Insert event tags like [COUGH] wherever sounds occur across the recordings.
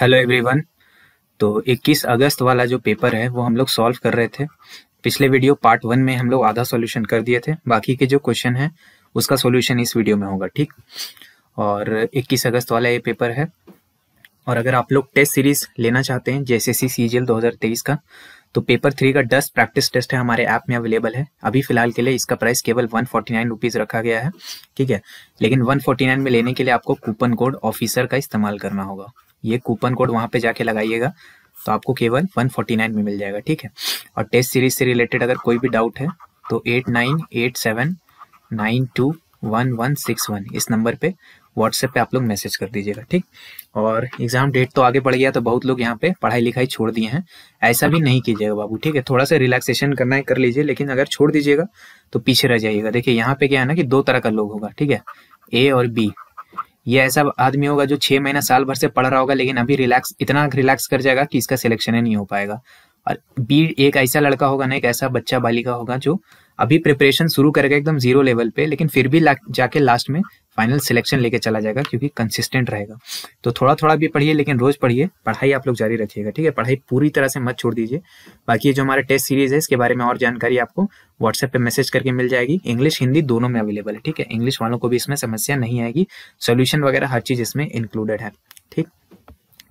hello everyone तो 21 अगस्त वाला जो पेपर है वो हम लोग सॉल्व कर रहे थे पिछले वीडियो पार्ट वन में हम लोग आधा सॉल्यूशन कर दिए थे बाकी के जो क्वेश्चन है उसका सॉल्यूशन इस वीडियो में होगा ठीक और 21 अगस्त वाला ये पेपर है और अगर आप लोग टेस्ट सीरीज लेना चाहते हैं जैसे सी सी जी का तो पेपर थ्री का डस्ट प्रैक्टिस टेस्ट है हमारे ऐप में अवेलेबल है अभी फिलहाल के लिए इसका प्राइस केवल वन फोर्टी नाइन रुपीज रखा गया है ठीक है लेकिन वन फोर्टी नाइन में लेने के लिए आपको कूपन कोड ऑफिसर का इस्तेमाल करना होगा ये कूपन कोड वहाँ पे जाके लगाइएगा तो आपको केवल 149 में मिल जाएगा ठीक है और टेस्ट सीरीज से रिलेटेड अगर कोई भी डाउट है तो eight nine eight seven nine two one one six one इस नंबर पे व्हाट्सएप पे आप लोग मैसेज कर दीजिएगा ठीक और एग्जाम डेट तो आगे बढ़ गया तो बहुत लोग यहाँ पे पढ़ाई लिखाई छोड़ दिए हैं ऐसा भी नहीं कीजिएगा बाबू ठीक है थोड़ा सा रिलैक्सेशन करना है कर लीजिए लेकिन अगर छोड़ दीजिएगा तो पीछे रह जाइएगा देखिए यहाँ पे क्या है ना कि दो तरह का लोग होगा ठीक है ए और बी ये ऐसा आदमी होगा जो छह महीना साल भर से पढ़ रहा होगा लेकिन अभी रिलैक्स इतना रिलैक्स कर जाएगा कि इसका सिलेक्शन ही नहीं हो पाएगा और बी एक ऐसा लड़का होगा ना एक ऐसा बच्चा बालिका होगा जो अभी प्रिपरेशन शुरू करेगा एकदम जीरो लेवल पे लेकिन फिर भी जाके लास्ट में फाइनल सिलेक्शन लेके चला जाएगा क्योंकि कंसिस्टेंट रहेगा तो थोड़ा थोड़ा भी पढ़िए लेकिन रोज पढ़िए पढ़ाई आप लोग जारी रखिएगा ठीक है पढ़ाई पूरी तरह से मत छोड़ दीजिए बाकी जो हमारे टेस्ट सीरीज है इसके बारे में और जानकारी आपको व्हाट्सएप पे मैसेज करके मिल जाएगी इंग्लिश हिंदी दोनों में अवेलेबल है ठीक है इंग्लिश वालों को भी इसमें समस्या नहीं आएगी सोल्यूशन वगैरह हर चीज इसमें इंक्लूडेड है ठीक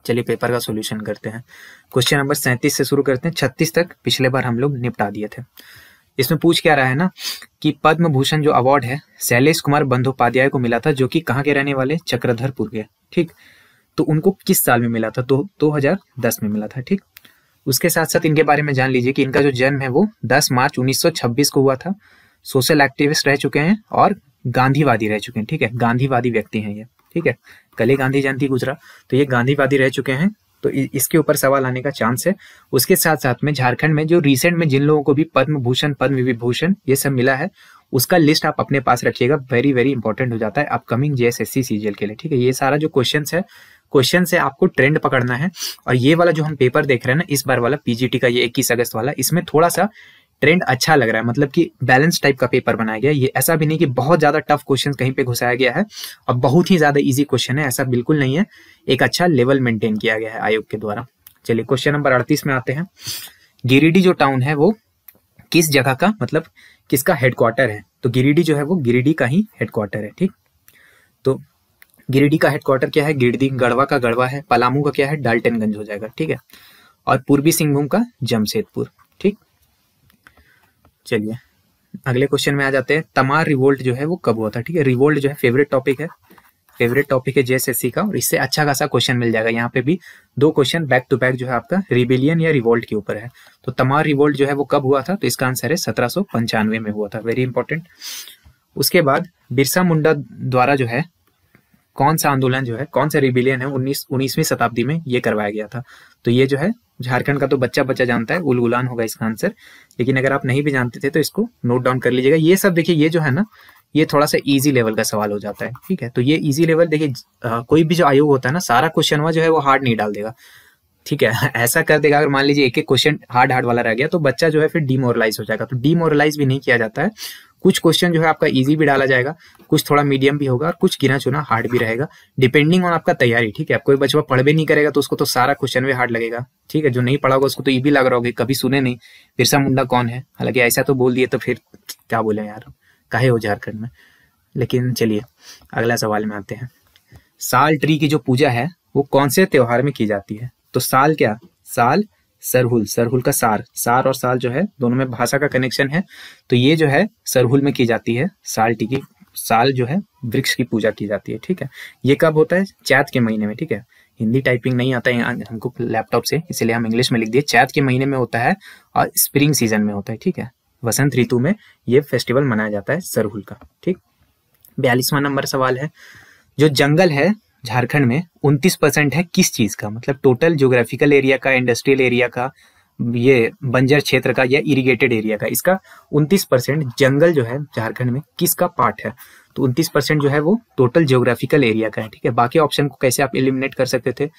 चलिए पेपर का सोल्यूशन करते हैं क्वेश्चन नंबर सैंतीस से शुरू करते हैं छत्तीस तक पिछले बार हम लोग निपटा दिए थे इसमें पूछ क्या रहा है ना कि पद्म भूषण जो अवार्ड है शैलेश कुमार बंदोपाध्याय को मिला था जो कि कहाँ के रहने वाले चक्रधरपुर के ठीक तो उनको किस साल में मिला था तो दो हजार दस में मिला था ठीक उसके साथ साथ इनके बारे में जान लीजिए कि इनका जो जन्म है वो दस मार्च छब्बीस को हुआ था सोशल एक्टिविस्ट रह चुके हैं और गांधीवादी रह चुके हैं ठीक है गांधीवादी व्यक्ति हैं ये ठीक है कले गांधी जयंती गुजरा तो ये गांधीवादी रह चुके हैं तो इसके ऊपर सवाल आने का चांस है उसके साथ साथ में झारखंड में जो रिसेंट में जिन लोगों को भी पद्म भूषण पद्म विभूषण ये सब मिला है उसका लिस्ट आप अपने पास रखिएगा वेरी वेरी इंपॉर्टेंट हो जाता है अपकमिंग जेएसएससी सीजीएल के लिए ठीक है ये सारा जो क्वेश्चन है क्वेश्चन से आपको ट्रेंड पकड़ना है और ये वाला जो हम पेपर देख रहे हैं ना इस बार वाला पीजीटी का ये इक्कीस अगस्त वाला इसमें थोड़ा सा ट्रेंड अच्छा लग रहा है मतलब कि बैलेंस टाइप का पेपर बनाया गया ये ऐसा भी नहीं कि बहुत ज्यादा टफ क्वेश्चन कहीं पे घुसाया गया है और बहुत ही ज्यादा इजी क्वेश्चन है ऐसा बिल्कुल नहीं है एक अच्छा लेवल मेंटेन किया गया है आयोग के द्वारा चलिए क्वेश्चन नंबर अड़तीस में आते हैं गिरिडीह जो टाउन है वो किस जगह का मतलब किसका हेडक्वार्टर है तो गिरिडीह जो है वो गिरिडीह का ही हेडक्वार्टर है ठीक तो गिरिडीह का हेडक्वार्टर क्या है गिरिडीह गढ़वा का गढ़वा है पलामू का क्या है डाल्टनगंज हो जाएगा ठीक है और पूर्वी सिंहभूम का जमशेदपुर ठीक चलिए अगले क्वेश्चन में आ जाते हैं तमार रिवोल्ट जो है वो कब हुआ था ठीक है रिवोल्ट जो है फेवरेट टॉपिक है फेवरेट टॉपिक है जेएसएससी का और इससे अच्छा खासा क्वेश्चन मिल जाएगा यहाँ पे भी दो क्वेश्चन बैक टू बैक जो है आपका रिबिलियन या रिवोल्ट के ऊपर है तो तमार रिवोल्ट जो है वो कब हुआ था तो इसका आंसर है सत्रह में हुआ था वेरी इंपॉर्टेंट उसके बाद बिरसा मुंडा द्वारा जो है कौन सा आंदोलन जो है कौन सा रिबिलियन है उन्नीस उन्नीसवीं शताब्दी में ये करवाया गया था तो ये जो है झारखंड का तो बच्चा बच्चा जानता है उलगुलान होगा इसका आंसर लेकिन अगर आप नहीं भी जानते थे तो इसको नोट डाउन कर लीजिएगा ये सब देखिए ये जो है ना ये थोड़ा सा इजी लेवल का सवाल हो जाता है ठीक है तो ये इजी लेवल देखिए कोई भी जो आयोग होता है ना सारा क्वेश्चन हुआ जो है वो हार्ड नहीं डाल देगा ठीक है [LAUGHS] ऐसा कर देगा अगर मान लीजिए एक एक क्वेश्चन हार्ड हार्ड वाला रह गया तो बच्चा जो है फिर डीमोरलाइज हो जाएगा तो डीमोरलाइज भी नहीं किया जाता है कुछ क्वेश्चन जो है आपका इजी भी डाला जाएगा कुछ थोड़ा मीडियम भी होगा और कुछ गिना चुना हार्ड भी रहेगा डिपेंडिंग ऑन आपका तैयारी ठीक है कोई पढ़ भी नहीं करेगा तो उसको तो सारा क्वेश्चन भी हार्ड लगेगा ठीक है जो नहीं पढ़ा होगा उसको तो ये भी लग रहा होगा कभी सुने नहीं बिरसा मुंडा कौन है हालांकि ऐसा तो बोल दिए तो फिर क्या बोले यार कहे हो झारखंड में लेकिन चलिए अगला सवाल में आते हैं साल ट्री की जो पूजा है वो कौन से त्योहार में की जाती है तो साल क्या साल सरहुल सरहुल का सार सार और साल जो है दोनों में भाषा का कनेक्शन है तो ये जो है सरहुल में की जाती है साल टिकी साल जो है वृक्ष की पूजा की जाती है ठीक है ये कब होता है चैत के महीने में ठीक है हिंदी टाइपिंग नहीं आता है हमको लैपटॉप से इसलिए हम इंग्लिश में लिख दिए चैत के महीने में होता है और स्प्रिंग सीजन में होता है ठीक है वसंत ऋतु में ये फेस्टिवल मनाया जाता है सरहुल का ठीक बयालीसवां नंबर सवाल है जो जंगल है झारखंड में उनतीस परसेंट है किस चीज़ का मतलब टोटल ज्योग्राफिकल एरिया का इंडस्ट्रियल एरिया का ये बंजर क्षेत्र का या इरिगेटेड एरिया का इसका उनतीस परसेंट जंगल जो है झारखंड में किसका पार्ट है तो उनतीस परसेंट जो है वो टोटल ज्योग्राफिकल एरिया का है ठीक है बाकी ऑप्शन को कैसे आप इलिमिनेट कर सकते थे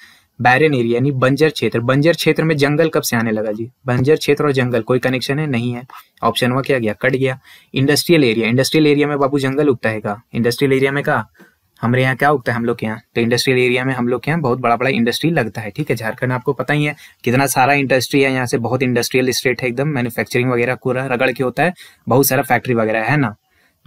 बैरन एरिया यानी बंजर क्षेत्र बंजर क्षेत्र में जंगल कब से आने लगा जी बंजर क्षेत्र और जंगल कोई कनेक्शन है नहीं है ऑप्शन वन क्या गया कट गया इंडस्ट्रियल एरिया इंडस्ट्रियल एरिया में बाबू जंगल उगता है इंडस्ट्रियल एरिया में कहा हमारे यहाँ क्या उगता है हम लोग के यहाँ तो इंडस्ट्रियल एरिया में हम लोग के यहाँ बहुत बड़ा बड़ा इंडस्ट्री लगता है ठीक है झारखंड आपको पता ही है कितना सारा इंडस्ट्री है यहाँ से बहुत इंडस्ट्रियल स्टेट है एकदम मैन्युफैक्चरिंग वगैरह पूरा रगड़ के होता है बहुत सारा फैक्ट्री वगैरह है ना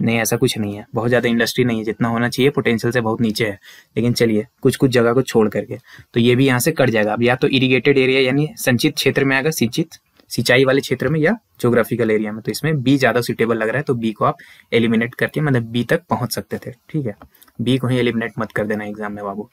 नहीं ऐसा कुछ नहीं है बहुत ज़्यादा इंडस्ट्री नहीं है जितना होना चाहिए पोटेंशियल से बहुत नीचे है लेकिन चलिए कुछ कुछ जगह को छोड़ करके तो ये भी यहाँ से कट जाएगा अब या तो इरीगेटेड एरिया यानी संचित क्षेत्र में आएगा सिंचित सिंचाई वाले क्षेत्र में या जोग्राफिकल एरिया में तो इसमें बी ज्यादा सुटेबल लग रहा है तो बी को आप एलिमिनेट करके मतलब बी तक पहुंच सकते थे ठीक है बी को ही एलिमिनेट मत कर देना एग्जाम में बाबू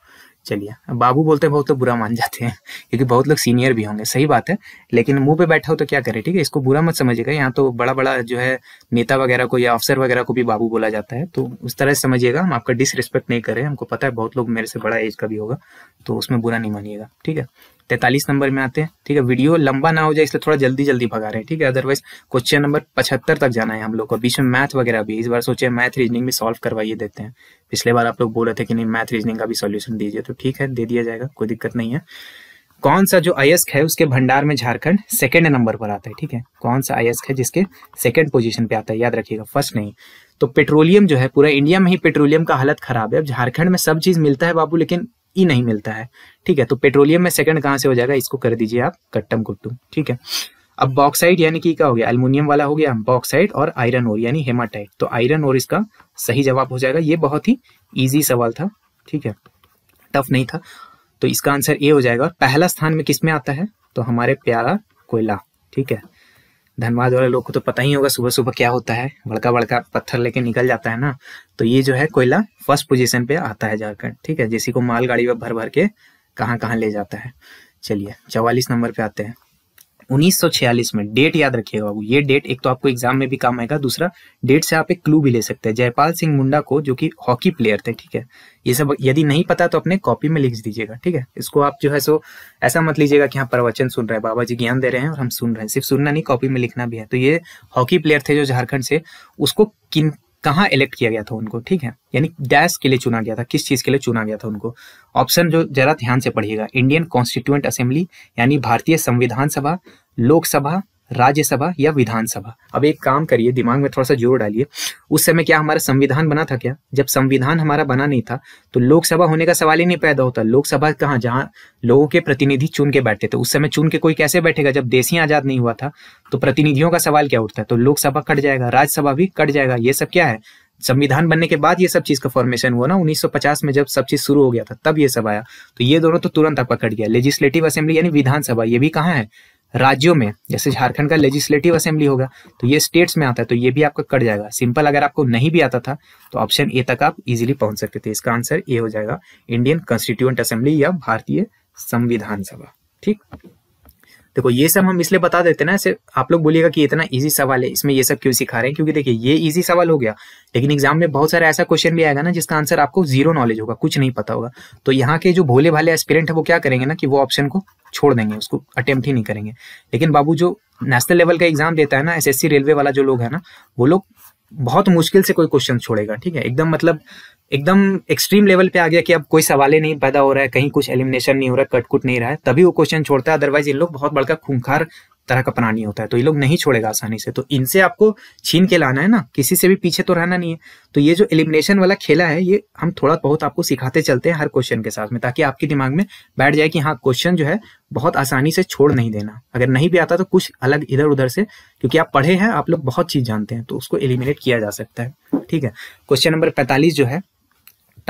चलिए बाबू बोलते हैं बहुत तो बुरा मान जाते हैं [LAUGHS] क्योंकि बहुत लोग सीनियर भी होंगे सही बात है लेकिन मुंह पे बैठा हो तो क्या करें ठीक है इसको बुरा मत समझिएगा यहाँ तो बड़ा बड़ा जो है नेता वगैरह को या अफसर वगैरह को भी बाबू बोला जाता है तो उस तरह से समझिएगा हम आपका डिसरिस्पेक्ट नहीं करें हमको पता है बहुत लोग मेरे से बड़ा एज का भी होगा तो उसमें बुरा नहीं मानिएगा ठीक है तैतालीस नंबर में आते हैं ठीक है वीडियो लंबा ना हो जाए इसलिए थोड़ा जल्दी जल्दी भगा रहे हैं ठीक है अदरवाइज क्वेश्चन नंबर पचहत्तर तक जाना है हम लोग को बीच में मैथ वगैरह भी इस बार सोचे मैथ रीजनिंग भी सॉल्व करवाइए देते हैं पिछले बार आप लोग बोल रहे थे कि नहीं मैथ रीजनिंग का भी सोल्यूशन दीजिए तो ठीक है दे दिया जाएगा कोई दिक्कत नहीं है कौन सा जो आयस्क है उसके भंडार में झारखंड सेकंड नंबर पर आता है ठीक है कौन सा आयस्क है जिसके सेकेंड पोजीशन पे आता है याद रखिएगा फर्स्ट नहीं तो पेट्रोलियम जो है पूरा इंडिया में ही पेट्रोलियम का हालत खराब है अब झारखंड में सब चीज मिलता है बाबू लेकिन ई नहीं मिलता है ठीक है तो पेट्रोलियम में सेकंड कहाँ से हो जाएगा इसको कर दीजिए आप कट्टम कुट्टुम ठीक है अब बॉक्साइड यानी कि क्या हो गया अल्मोनियम वाला हो गया बॉक्साइड और आयरन और यानी हेमाटाइट तो आयरन और इसका सही जवाब हो जाएगा ये बहुत ही ईजी सवाल था ठीक है टफ नहीं था तो इसका आंसर ए हो जाएगा पहला स्थान में किस में आता है तो हमारे प्यारा कोयला ठीक है धनबाद वाले लोग को तो पता ही होगा सुबह सुबह क्या होता है बड़का बड़का पत्थर लेके निकल जाता है ना तो ये जो है कोयला फर्स्ट पोजीशन पे आता है झारखंड ठीक है जैसे को मालगाड़ी में भर भर के कहाँ कहाँ ले जाता है चलिए चवालीस नंबर पे आते हैं 1946 में डेट याद रखिएगा बाबू ये डेट एक तो आपको एग्जाम में भी काम आएगा दूसरा डेट से आप एक क्लू भी ले सकते हैं जयपाल सिंह मुंडा को जो कि हॉकी प्लेयर थे ठीक है ये सब यदि नहीं पता तो अपने कॉपी में लिख दीजिएगा ठीक है इसको आप जो है सो ऐसा मत लीजिएगा कि हाँ प्रवचन सुन रहे हैं बाबा जी ज्ञान दे रहे हैं और हम सुन रहे हैं सिर्फ सुनना नहीं कॉपी में लिखना भी है तो ये हॉकी प्लेयर थे जो झारखंड से उसको किन कहाँ इलेक्ट किया गया था उनको ठीक है यानी डैश के लिए चुना गया था किस चीज के लिए चुना गया था उनको ऑप्शन जो जरा ध्यान से पढ़िएगा इंडियन कॉन्स्टिट्यूएंट असेंबली यानी भारतीय संविधान सभा लोकसभा राज्यसभा या विधानसभा अब एक काम करिए दिमाग में थोड़ा सा जोर डालिए उस समय क्या हमारा संविधान बना था क्या जब संविधान हमारा बना नहीं था तो लोकसभा होने का सवाल ही नहीं पैदा होता लोकसभा कहाँ जहाँ लोगों के प्रतिनिधि चुन के बैठते थे उस समय चुन के कोई कैसे बैठेगा जब देश ही आजाद नहीं हुआ था तो प्रतिनिधियों का सवाल क्या उठता है तो लोकसभा कट जाएगा राज्यसभा भी कट जाएगा ये सब क्या है संविधान बनने के बाद ये सब चीज का फॉर्मेशन हुआ ना 1950 में जब सब चीज शुरू हो गया था तब ये सब आया तो ये दोनों तो तुरंत आपका कट गया लेजिस्लेटिव असेंबली यानी विधानसभा ये भी कहाँ है राज्यों में जैसे झारखंड का लेजिस्लेटिव असेंबली होगा तो ये स्टेट्स में आता है तो ये भी आपका कट जाएगा सिंपल अगर आपको नहीं भी आता था तो ऑप्शन ए तक आप इजीली पहुंच सकते थे इसका आंसर ए हो जाएगा इंडियन कॉन्स्टिट्यूएंट असेंबली या भारतीय संविधान सभा ठीक देखो ये सब हम इसलिए बता देते ना ऐसे आप लोग बोलिएगा कि इतना इजी सवाल है इसमें ये सब क्यों सिखा रहे हैं क्योंकि देखिए ये इजी सवाल हो गया लेकिन एग्जाम में बहुत सारा ऐसा क्वेश्चन भी आएगा ना जिसका आंसर आपको जीरो नॉलेज होगा कुछ नहीं पता होगा तो यहाँ के जो भोले भाले एस्पिरेंट है वो क्या करेंगे ना कि वो ऑप्शन को छोड़ देंगे उसको अटेम्प्ट ही नहीं करेंगे लेकिन बाबू जो नेशनल लेवल का एग्जाम देता है ना एस रेलवे वाला जो लोग है ना वो लोग बहुत मुश्किल से कोई क्वेश्चन छोड़ेगा ठीक है एकदम मतलब एकदम एक्सट्रीम लेवल पे आ गया कि अब कोई सवाल ही नहीं पैदा हो रहा है कहीं कुछ एलिमिनेशन नहीं हो रहा है कटकुट नहीं रहा है तभी वो क्वेश्चन छोड़ता है अदरवाइज इन लोग बहुत बड़का खूंखार तरह का प्राणी होता है तो ये लोग नहीं छोड़ेगा आसानी से तो इनसे आपको छीन के लाना है ना किसी से भी पीछे तो रहना नहीं है तो ये जो एलिमिनेशन वाला खेला है ये हम थोड़ा बहुत आपको सिखाते चलते हैं हर क्वेश्चन के साथ में ताकि आपके दिमाग में बैठ जाए कि हाँ क्वेश्चन जो है बहुत आसानी से छोड़ नहीं देना अगर नहीं भी आता तो कुछ अलग इधर उधर से क्योंकि आप पढ़े हैं आप लोग बहुत चीज जानते हैं तो उसको एलिमिनेट किया जा सकता है ठीक है क्वेश्चन नंबर पैंतालीस जो है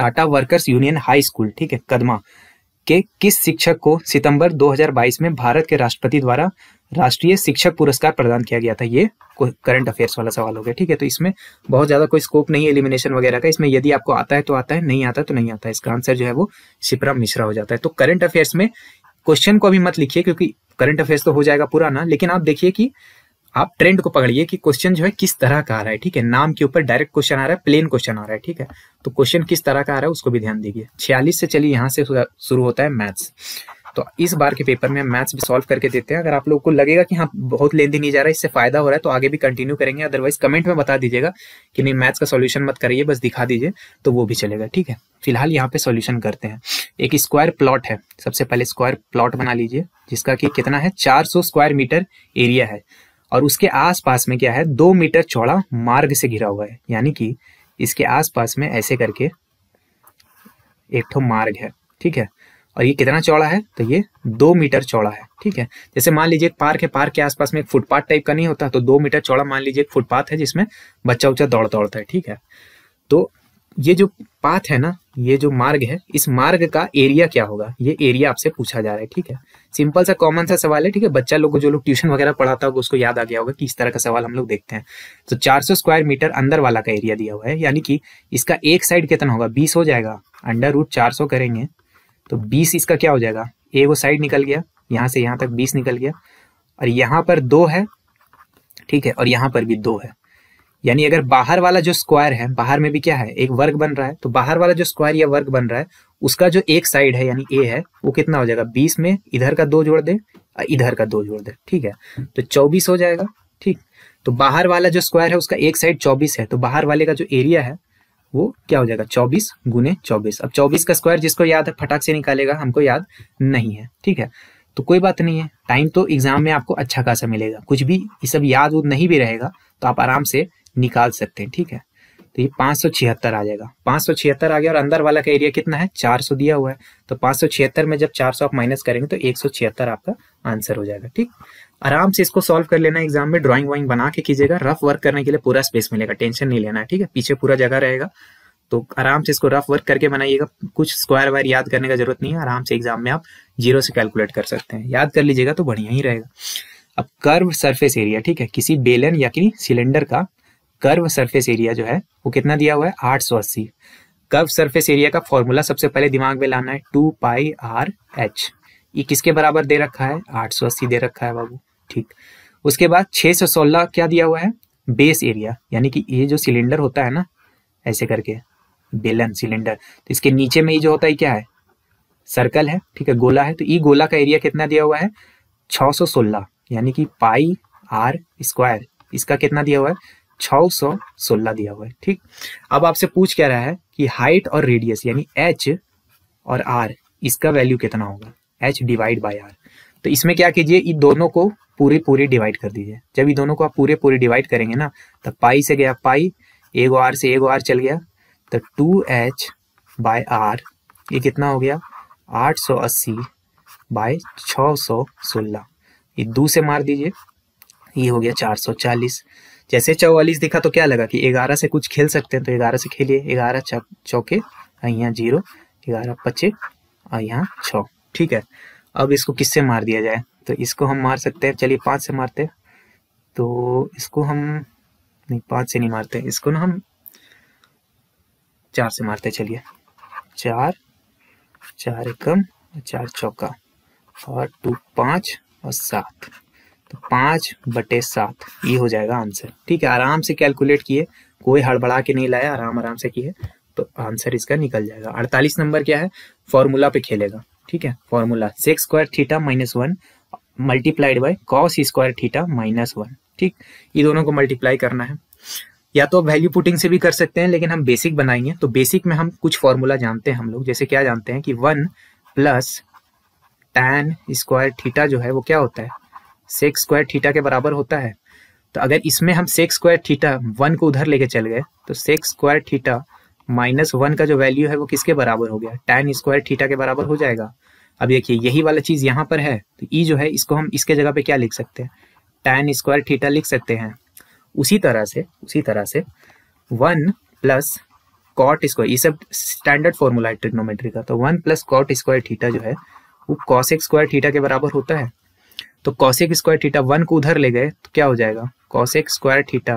Tata workers union high school ठीक है कदमा के किस शिक्षक को सितंबर 2022 में भारत के राष्ट्रपति द्वारा राष्ट्रीय शिक्षक पुरस्कार प्रदान किया गया था ये करंट अफेयर्स वाला सवाल हो गया ठीक है तो इसमें बहुत ज्यादा कोई स्कोप नहीं है एलिमिनेशन वगैरह का इसमें यदि आपको आता है तो आता है नहीं आता तो नहीं आता इसका आंसर जो है वो शिप्रा मिश्रा हो जाता है तो करंट अफेयर्स में क्वेश्चन को अभी मत लिखिए क्योंकि करंट अफेयर्स तो हो जाएगा पुराना लेकिन आप देखिए कि आप ट्रेंड को पकड़िए कि क्वेश्चन जो है किस तरह का आ रहा है ठीक है नाम के ऊपर डायरेक्ट क्वेश्चन आ रहा है प्लेन क्वेश्चन आ रहा है ठीक है तो क्वेश्चन किस तरह का आ रहा है उसको भी ध्यान दीजिए छियालीस से चलिए यहाँ से शुरू होता है मैथ्स तो इस बार के पेपर में मैथ्स भी सॉल्व करके देते हैं अगर आप लोगों को लगेगा कि हाँ बहुत लेंदी नहीं जा रहा है इससे फायदा हो रहा है तो आगे भी कंटिन्यू करेंगे अदरवाइज कमेंट में बता दीजिएगा कि नहीं मैथ्स का सॉल्यूशन मत करिए बस दिखा दीजिए तो वो भी चलेगा ठीक है फिलहाल यहाँ पे सॉल्यूशन करते हैं एक स्क्वायर प्लॉट है सबसे पहले स्क्वायर प्लॉट बना लीजिए जिसका कि कितना है चार स्क्वायर मीटर एरिया है और उसके आसपास में क्या है दो मीटर चौड़ा मार्ग से घिरा हुआ है यानी कि इसके आसपास में ऐसे करके एक ठो मार्ग है ठीक है और ये कितना चौड़ा है तो ये दो मीटर चौड़ा है ठीक है जैसे मान लीजिए एक पार्क है पार्क के आसपास में एक फुटपाथ टाइप का नहीं होता तो दो मीटर चौड़ा मान लीजिए एक फुटपाथ है जिसमें बच्चा उच्चा दौड़ दौड़ता है ठीक है तो ये जो पाथ है ना ये जो मार्ग है इस मार्ग का एरिया क्या होगा ये एरिया आपसे पूछा जा रहा है ठीक है सिंपल सा कॉमन सा सवाल है ठीक है बच्चा लोग को जो लोग ट्यूशन वगैरह पढ़ाता होगा उसको याद आ गया होगा कि इस तरह का सवाल हम लोग देखते हैं तो 400 स्क्वायर मीटर अंदर वाला का एरिया दिया हुआ है यानी कि इसका एक साइड कितना होगा बीस हो जाएगा अंडर रूट चार करेंगे तो बीस इसका क्या हो जाएगा ए वो साइड निकल गया यहाँ से यहाँ तक बीस निकल गया और यहाँ पर दो है ठीक है और यहाँ पर भी दो है यानी अगर बाहर वाला जो स्क्वायर है बाहर में भी क्या है एक वर्ग बन रहा है तो बाहर वाला जो स्क्वायर या वर्ग बन रहा है उसका जो एक साइड है यानी ए है वो कितना हो जाएगा बीस में इधर का दो जोड़ दे इधर का दो जोड़ दे ठीक है तो चौबीस हो जाएगा ठीक तो बाहर वाला जो स्क्वायर है उसका एक साइड चौबीस है तो बाहर वाले का जो एरिया है वो क्या हो जाएगा चौबीस गुने चौबीस अब चौबीस का स्क्वायर जिसको याद है फटाक से निकालेगा हमको याद नहीं है ठीक है तो कोई बात नहीं है टाइम तो एग्जाम में आपको अच्छा खासा मिलेगा कुछ भी ये सब याद नहीं भी रहेगा तो आप आराम से निकाल सकते हैं ठीक है तो ये पाँच आ जाएगा पाँच आ गया और अंदर वाला का एरिया कितना है 400 दिया हुआ है तो पाँच में जब 400 आप माइनस करेंगे तो एक आपका आंसर हो जाएगा ठीक आराम से इसको सॉल्व कर लेना एग्जाम में ड्राइंग वाइंग बना के कीजिएगा रफ वर्क करने के लिए पूरा स्पेस मिलेगा टेंशन नहीं लेना है ठीक है पीछे पूरा जगह रहेगा तो आराम से इसको रफ वर्क करके बनाइएगा कुछ स्क्वायर वायर याद करने का जरूरत नहीं है आराम से एग्जाम में आप जीरो से कैलकुलेट कर सकते हैं याद कर लीजिएगा तो बढ़िया ही रहेगा अब कर्व सरफेस एरिया ठीक है किसी बेलन या कि सिलेंडर का कर्व सरफेस एरिया जो है वो कितना दिया हुआ है आठ सौ अस्सी कर्व सरफेस एरिया का फॉर्मूला सबसे पहले दिमाग में लाना है टू पाई आर एच ये किसके बराबर दे रखा है आठ सौ अस्सी दे रखा है बाबू ठीक उसके बाद छह सौ सोलह क्या दिया हुआ है बेस एरिया यानी कि ये जो सिलेंडर होता है ना ऐसे करके बेलन सिलेंडर तो इसके नीचे में ये जो होता है क्या है सर्कल है ठीक है गोला है तो ई गोला का एरिया कितना दिया हुआ है 616 यानी कि पाई आर स्क्वायर इसका कितना दिया हुआ है 616 दिया हुआ है ठीक अब आपसे पूछ क्या रहा है कि हाइट और रेडियस यानी एच और आर इसका वैल्यू कितना होगा एच डिवाइड बाई आर तो इसमें क्या कीजिए इन दोनों को पूरे पूरे डिवाइड कर दीजिए जब ये दोनों को आप पूरे पूरे डिवाइड करेंगे ना तो पाई से गया पाई एगो आर से एगो आर चल गया तो टू एच बाय आर ये कितना हो गया आठ सौ अस्सी बाय छः सौ सोलह ये दो से मार दीजिए ये हो गया चार सौ चालीस जैसे चौवालीस दिखा तो क्या लगा कि ग्यारह से कुछ खेल सकते हैं तो ग्यारह से खेलिए ग्यारह चौके यहाँ जीरो ग्यारह पच्चे और यहाँ छ ठीक है अब इसको किससे मार दिया जाए तो इसको हम मार सकते हैं चलिए पाँच से मारते हैं तो इसको हम नहीं पाँच से नहीं मारते इसको ना हम चार से मारते चलिए चार चार एकम चार चौका और टू पाँच और सात तो पाँच बटे सात ये हो जाएगा आंसर ठीक है आराम से कैलकुलेट किए कोई हड़बड़ा के नहीं लाया आराम आराम से किए तो आंसर इसका निकल जाएगा अड़तालीस नंबर क्या है फॉर्मूला पे खेलेगा ठीक है formula sec square theta minus one multiplied by cos square theta minus one ठीक ये दोनों को मल्टीप्लाई करना है या तो वैल्यू पुटिंग से भी कर सकते हैं लेकिन हम बेसिक बनाएंगे तो बेसिक में हम कुछ फॉर्मूला जानते हैं हम लोग जैसे क्या जानते हैं कि one plus tan square theta जो है वो क्या होता है सेक्स स्क्वायर थीटा के बराबर होता है तो अगर इसमें हम सेक्स स्क्वायर थीटा वन को उधर लेके चल गए तो sec square theta minus one का जो वैल्यू है वो किसके बराबर हो गया टेन स्क्वायर थीटा के बराबर हो जाएगा अब देखिए यही वाला चीज यहाँ पर है तो ई e जो है इसको हम इसके जगह पे क्या लिख सकते हैं टेन स्क्वायर थीटा लिख सकते हैं उसी तरह से उसी तरह से वन प्लस कॉट स्क्वायर ये सब स्टैंडर्ड फॉर्मूला है ट्रिग्नोमेट्री का तो one plus cot square theta जो है वो कॉस एक्स स्क्वायर थीटा के बराबर होता है तो कॉसेक स्क्वायर थीटा वन को उधर ले गए तो क्या हो जाएगा cosec square theta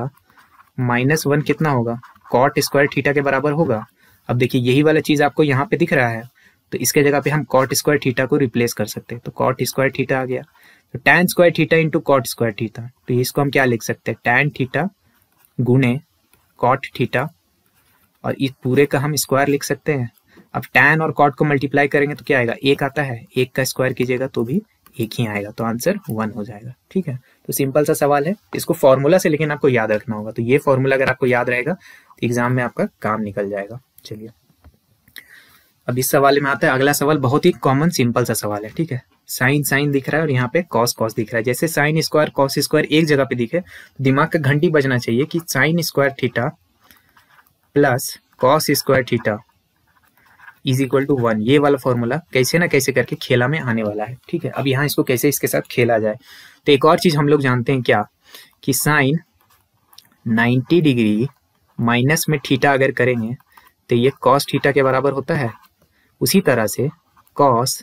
minus one कितना होगा कॉट स्क्वायर थीटा के बराबर होगा अब देखिए यही वाला चीज़ आपको यहाँ पे दिख रहा है तो इसके जगह पे हम कॉट स्क्वायर थीटा को रिप्लेस कर सकते हैं तो कॉट स्क्वायर थीटा आ गया तो tan square theta into cot square theta तो इसको हम क्या लिख सकते हैं टैन थीटा गुणे कॉट थीटा और इस पूरे का हम स्क्वायर लिख सकते हैं अब टैन और कॉट को मल्टीप्लाई करेंगे तो क्या आएगा एक आता है एक का स्क्वायर कीजिएगा तो भी एक ही आएगा तो आंसर वन हो जाएगा ठीक है तो सिंपल सा सवाल है इसको फॉर्मूला से लेकिन आपको याद रखना होगा तो ये फॉर्मूला अगर आपको याद रहेगा तो एग्जाम में आपका काम निकल जाएगा चलिए अब इस सवाल में आता है अगला सवाल बहुत ही कॉमन सिंपल सा सवाल है ठीक है साइन साइन दिख रहा है और यहाँ पे कॉस कॉस दिख रहा है जैसे साइन स्क्वायर कॉस स्क्वायर एक जगह पे दिखे तो दिमाग का घंटी बजना चाहिए कि sine square theta plus cos square theta is equal to one ये वाला फॉर्मूला कैसे ना कैसे करके खेला में आने वाला है ठीक है अब यहाँ इसको कैसे इसके साथ खेला जाए तो एक और चीज हम लोग जानते हैं क्या कि साइन 90 डिग्री माइनस में थीटा अगर करेंगे तो ये कॉस थीटा के बराबर होता है उसी तरह से कॉस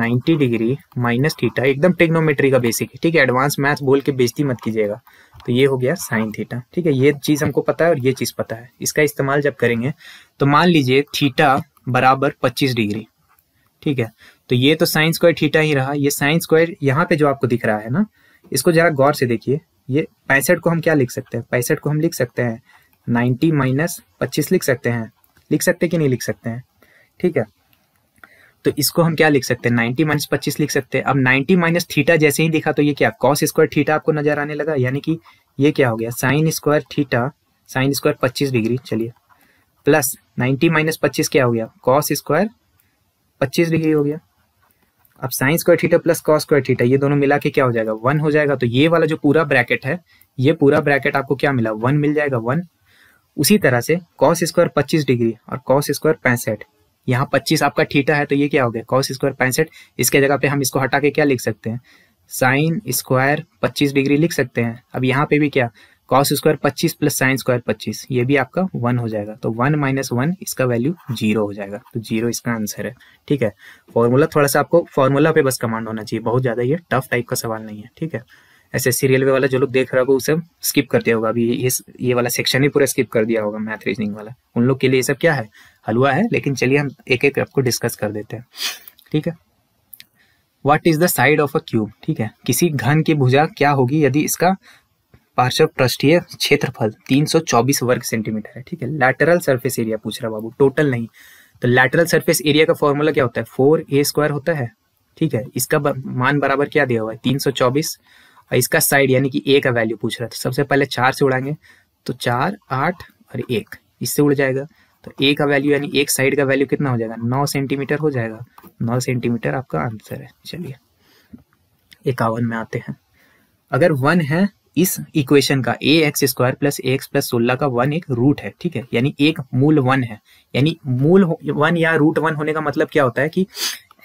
90 डिग्री माइनस थीटा एकदम टेक्नोमेट्री का बेसिक है ठीक है एडवांस मैथ बोल के बेजती मत कीजिएगा तो ये हो गया साइन थीटा ठीक है ये चीज़ हमको पता है और ये चीज़ पता है इसका इस्तेमाल जब करेंगे तो मान लीजिए थीटा बराबर 25 डिग्री ठीक है तो ये तो साइंस स्क्वायर थीटा ही रहा ये साइंस स्क्वायर यहाँ पे जो आपको दिख रहा है ना इसको जरा गौर से देखिए ये पैंसठ को हम क्या लिख सकते हैं पैंसठ को हम लिख सकते हैं नाइन्टी माइनस पच्चीस लिख सकते हैं लिख सकते कि नहीं लिख सकते हैं ठीक है तो इसको हम क्या लिख सकते हैं नाइन्टी माइनस पच्चीस लिख सकते हैं अब नाइन्टी माइनस थीटा जैसे ही दिखा तो ये क्या कॉस स्क्वायर थीटा आपको नजर आने लगा यानी कि ये क्या हो गया sine square theta sine square पच्चीस डिग्री चलिए प्लस नाइन्टी माइनस पच्चीस क्या हो गया कॉस स्क्वायर पच्चीस डिग्री हो गया अब sine square theta plus cos square theta ये दोनों मिला के क्या हो जाएगा वन हो जाएगा तो ये वाला जो पूरा ब्रैकेट है ये पूरा ब्रैकेट आपको क्या मिला वन मिल जाएगा वन उसी तरह से कॉस स्क्वायर पच्चीस डिग्री और कॉस स्क्वायर पैंसठ यहाँ पच्चीस आपका थीटा है तो ये क्या हो गया कॉस स्क्वायर पैंसठ इसके जगह पे हम इसको हटा के क्या लिख सकते हैं साइन स्क्वायर पच्चीस डिग्री लिख सकते हैं अब यहाँ पे भी क्या कॉस स्क्वायर पच्चीस प्लस साइन स्क्वायर पच्चीस ये भी आपका वन हो जाएगा तो वन माइनस वन इसका वैल्यू जीरो हो जाएगा तो जीरो इसका आंसर है ठीक है फॉर्मूला थोड़ा सा आपको फॉर्मूला पे बस कमांड होना चाहिए बहुत ज्यादा ये टफ टाइप का सवाल नहीं है ठीक है एस एस रेलवे वाला जो लोग देख रहा होगा उसे स्किप कर दिया होगा अभी ये ये वाला सेक्शन ही पूरा स्किप कर दिया होगा मैथ रीजनिंग वाला उन लोग के लिए ये सब क्या है हलवा है लेकिन चलिए हम एक एक आपको डिस्कस कर देते हैं ठीक है what is the side of a cube ठीक है किसी घन की भुजा क्या होगी यदि इसका पार्श्व पृष्ठीय क्षेत्रफल 324 वर्ग सेंटीमीटर है ठीक है लैटरल सरफेस एरिया पूछ रहा बाबू टोटल नहीं तो लैटरल सरफेस एरिया का फॉर्मूला क्या होता है फोर ए स्क्वायर होता है ठीक है इसका मान बराबर क्या दिया हुआ है तीन सौ चौबीस और इसका साइड यानी कि ए का वैल्यू पूछ रहा था तो सबसे पहले चार से उड़ाएंगे तो चार आठ और एक इससे उड़ जाएगा तो ए का वैल्यू यानी एक साइड का वैल्यू कितना हो जाएगा नौ सेंटीमीटर हो जाएगा नौ सेंटीमीटर आपका आंसर है चलिए इक्यावन में आते हैं अगर वन है इस इक्वेशन का a x square plus a x plus सोलह का वन एक रूट है ठीक है यानी एक मूल वन है यानी मूल वन या रूट वन होने का मतलब क्या होता है कि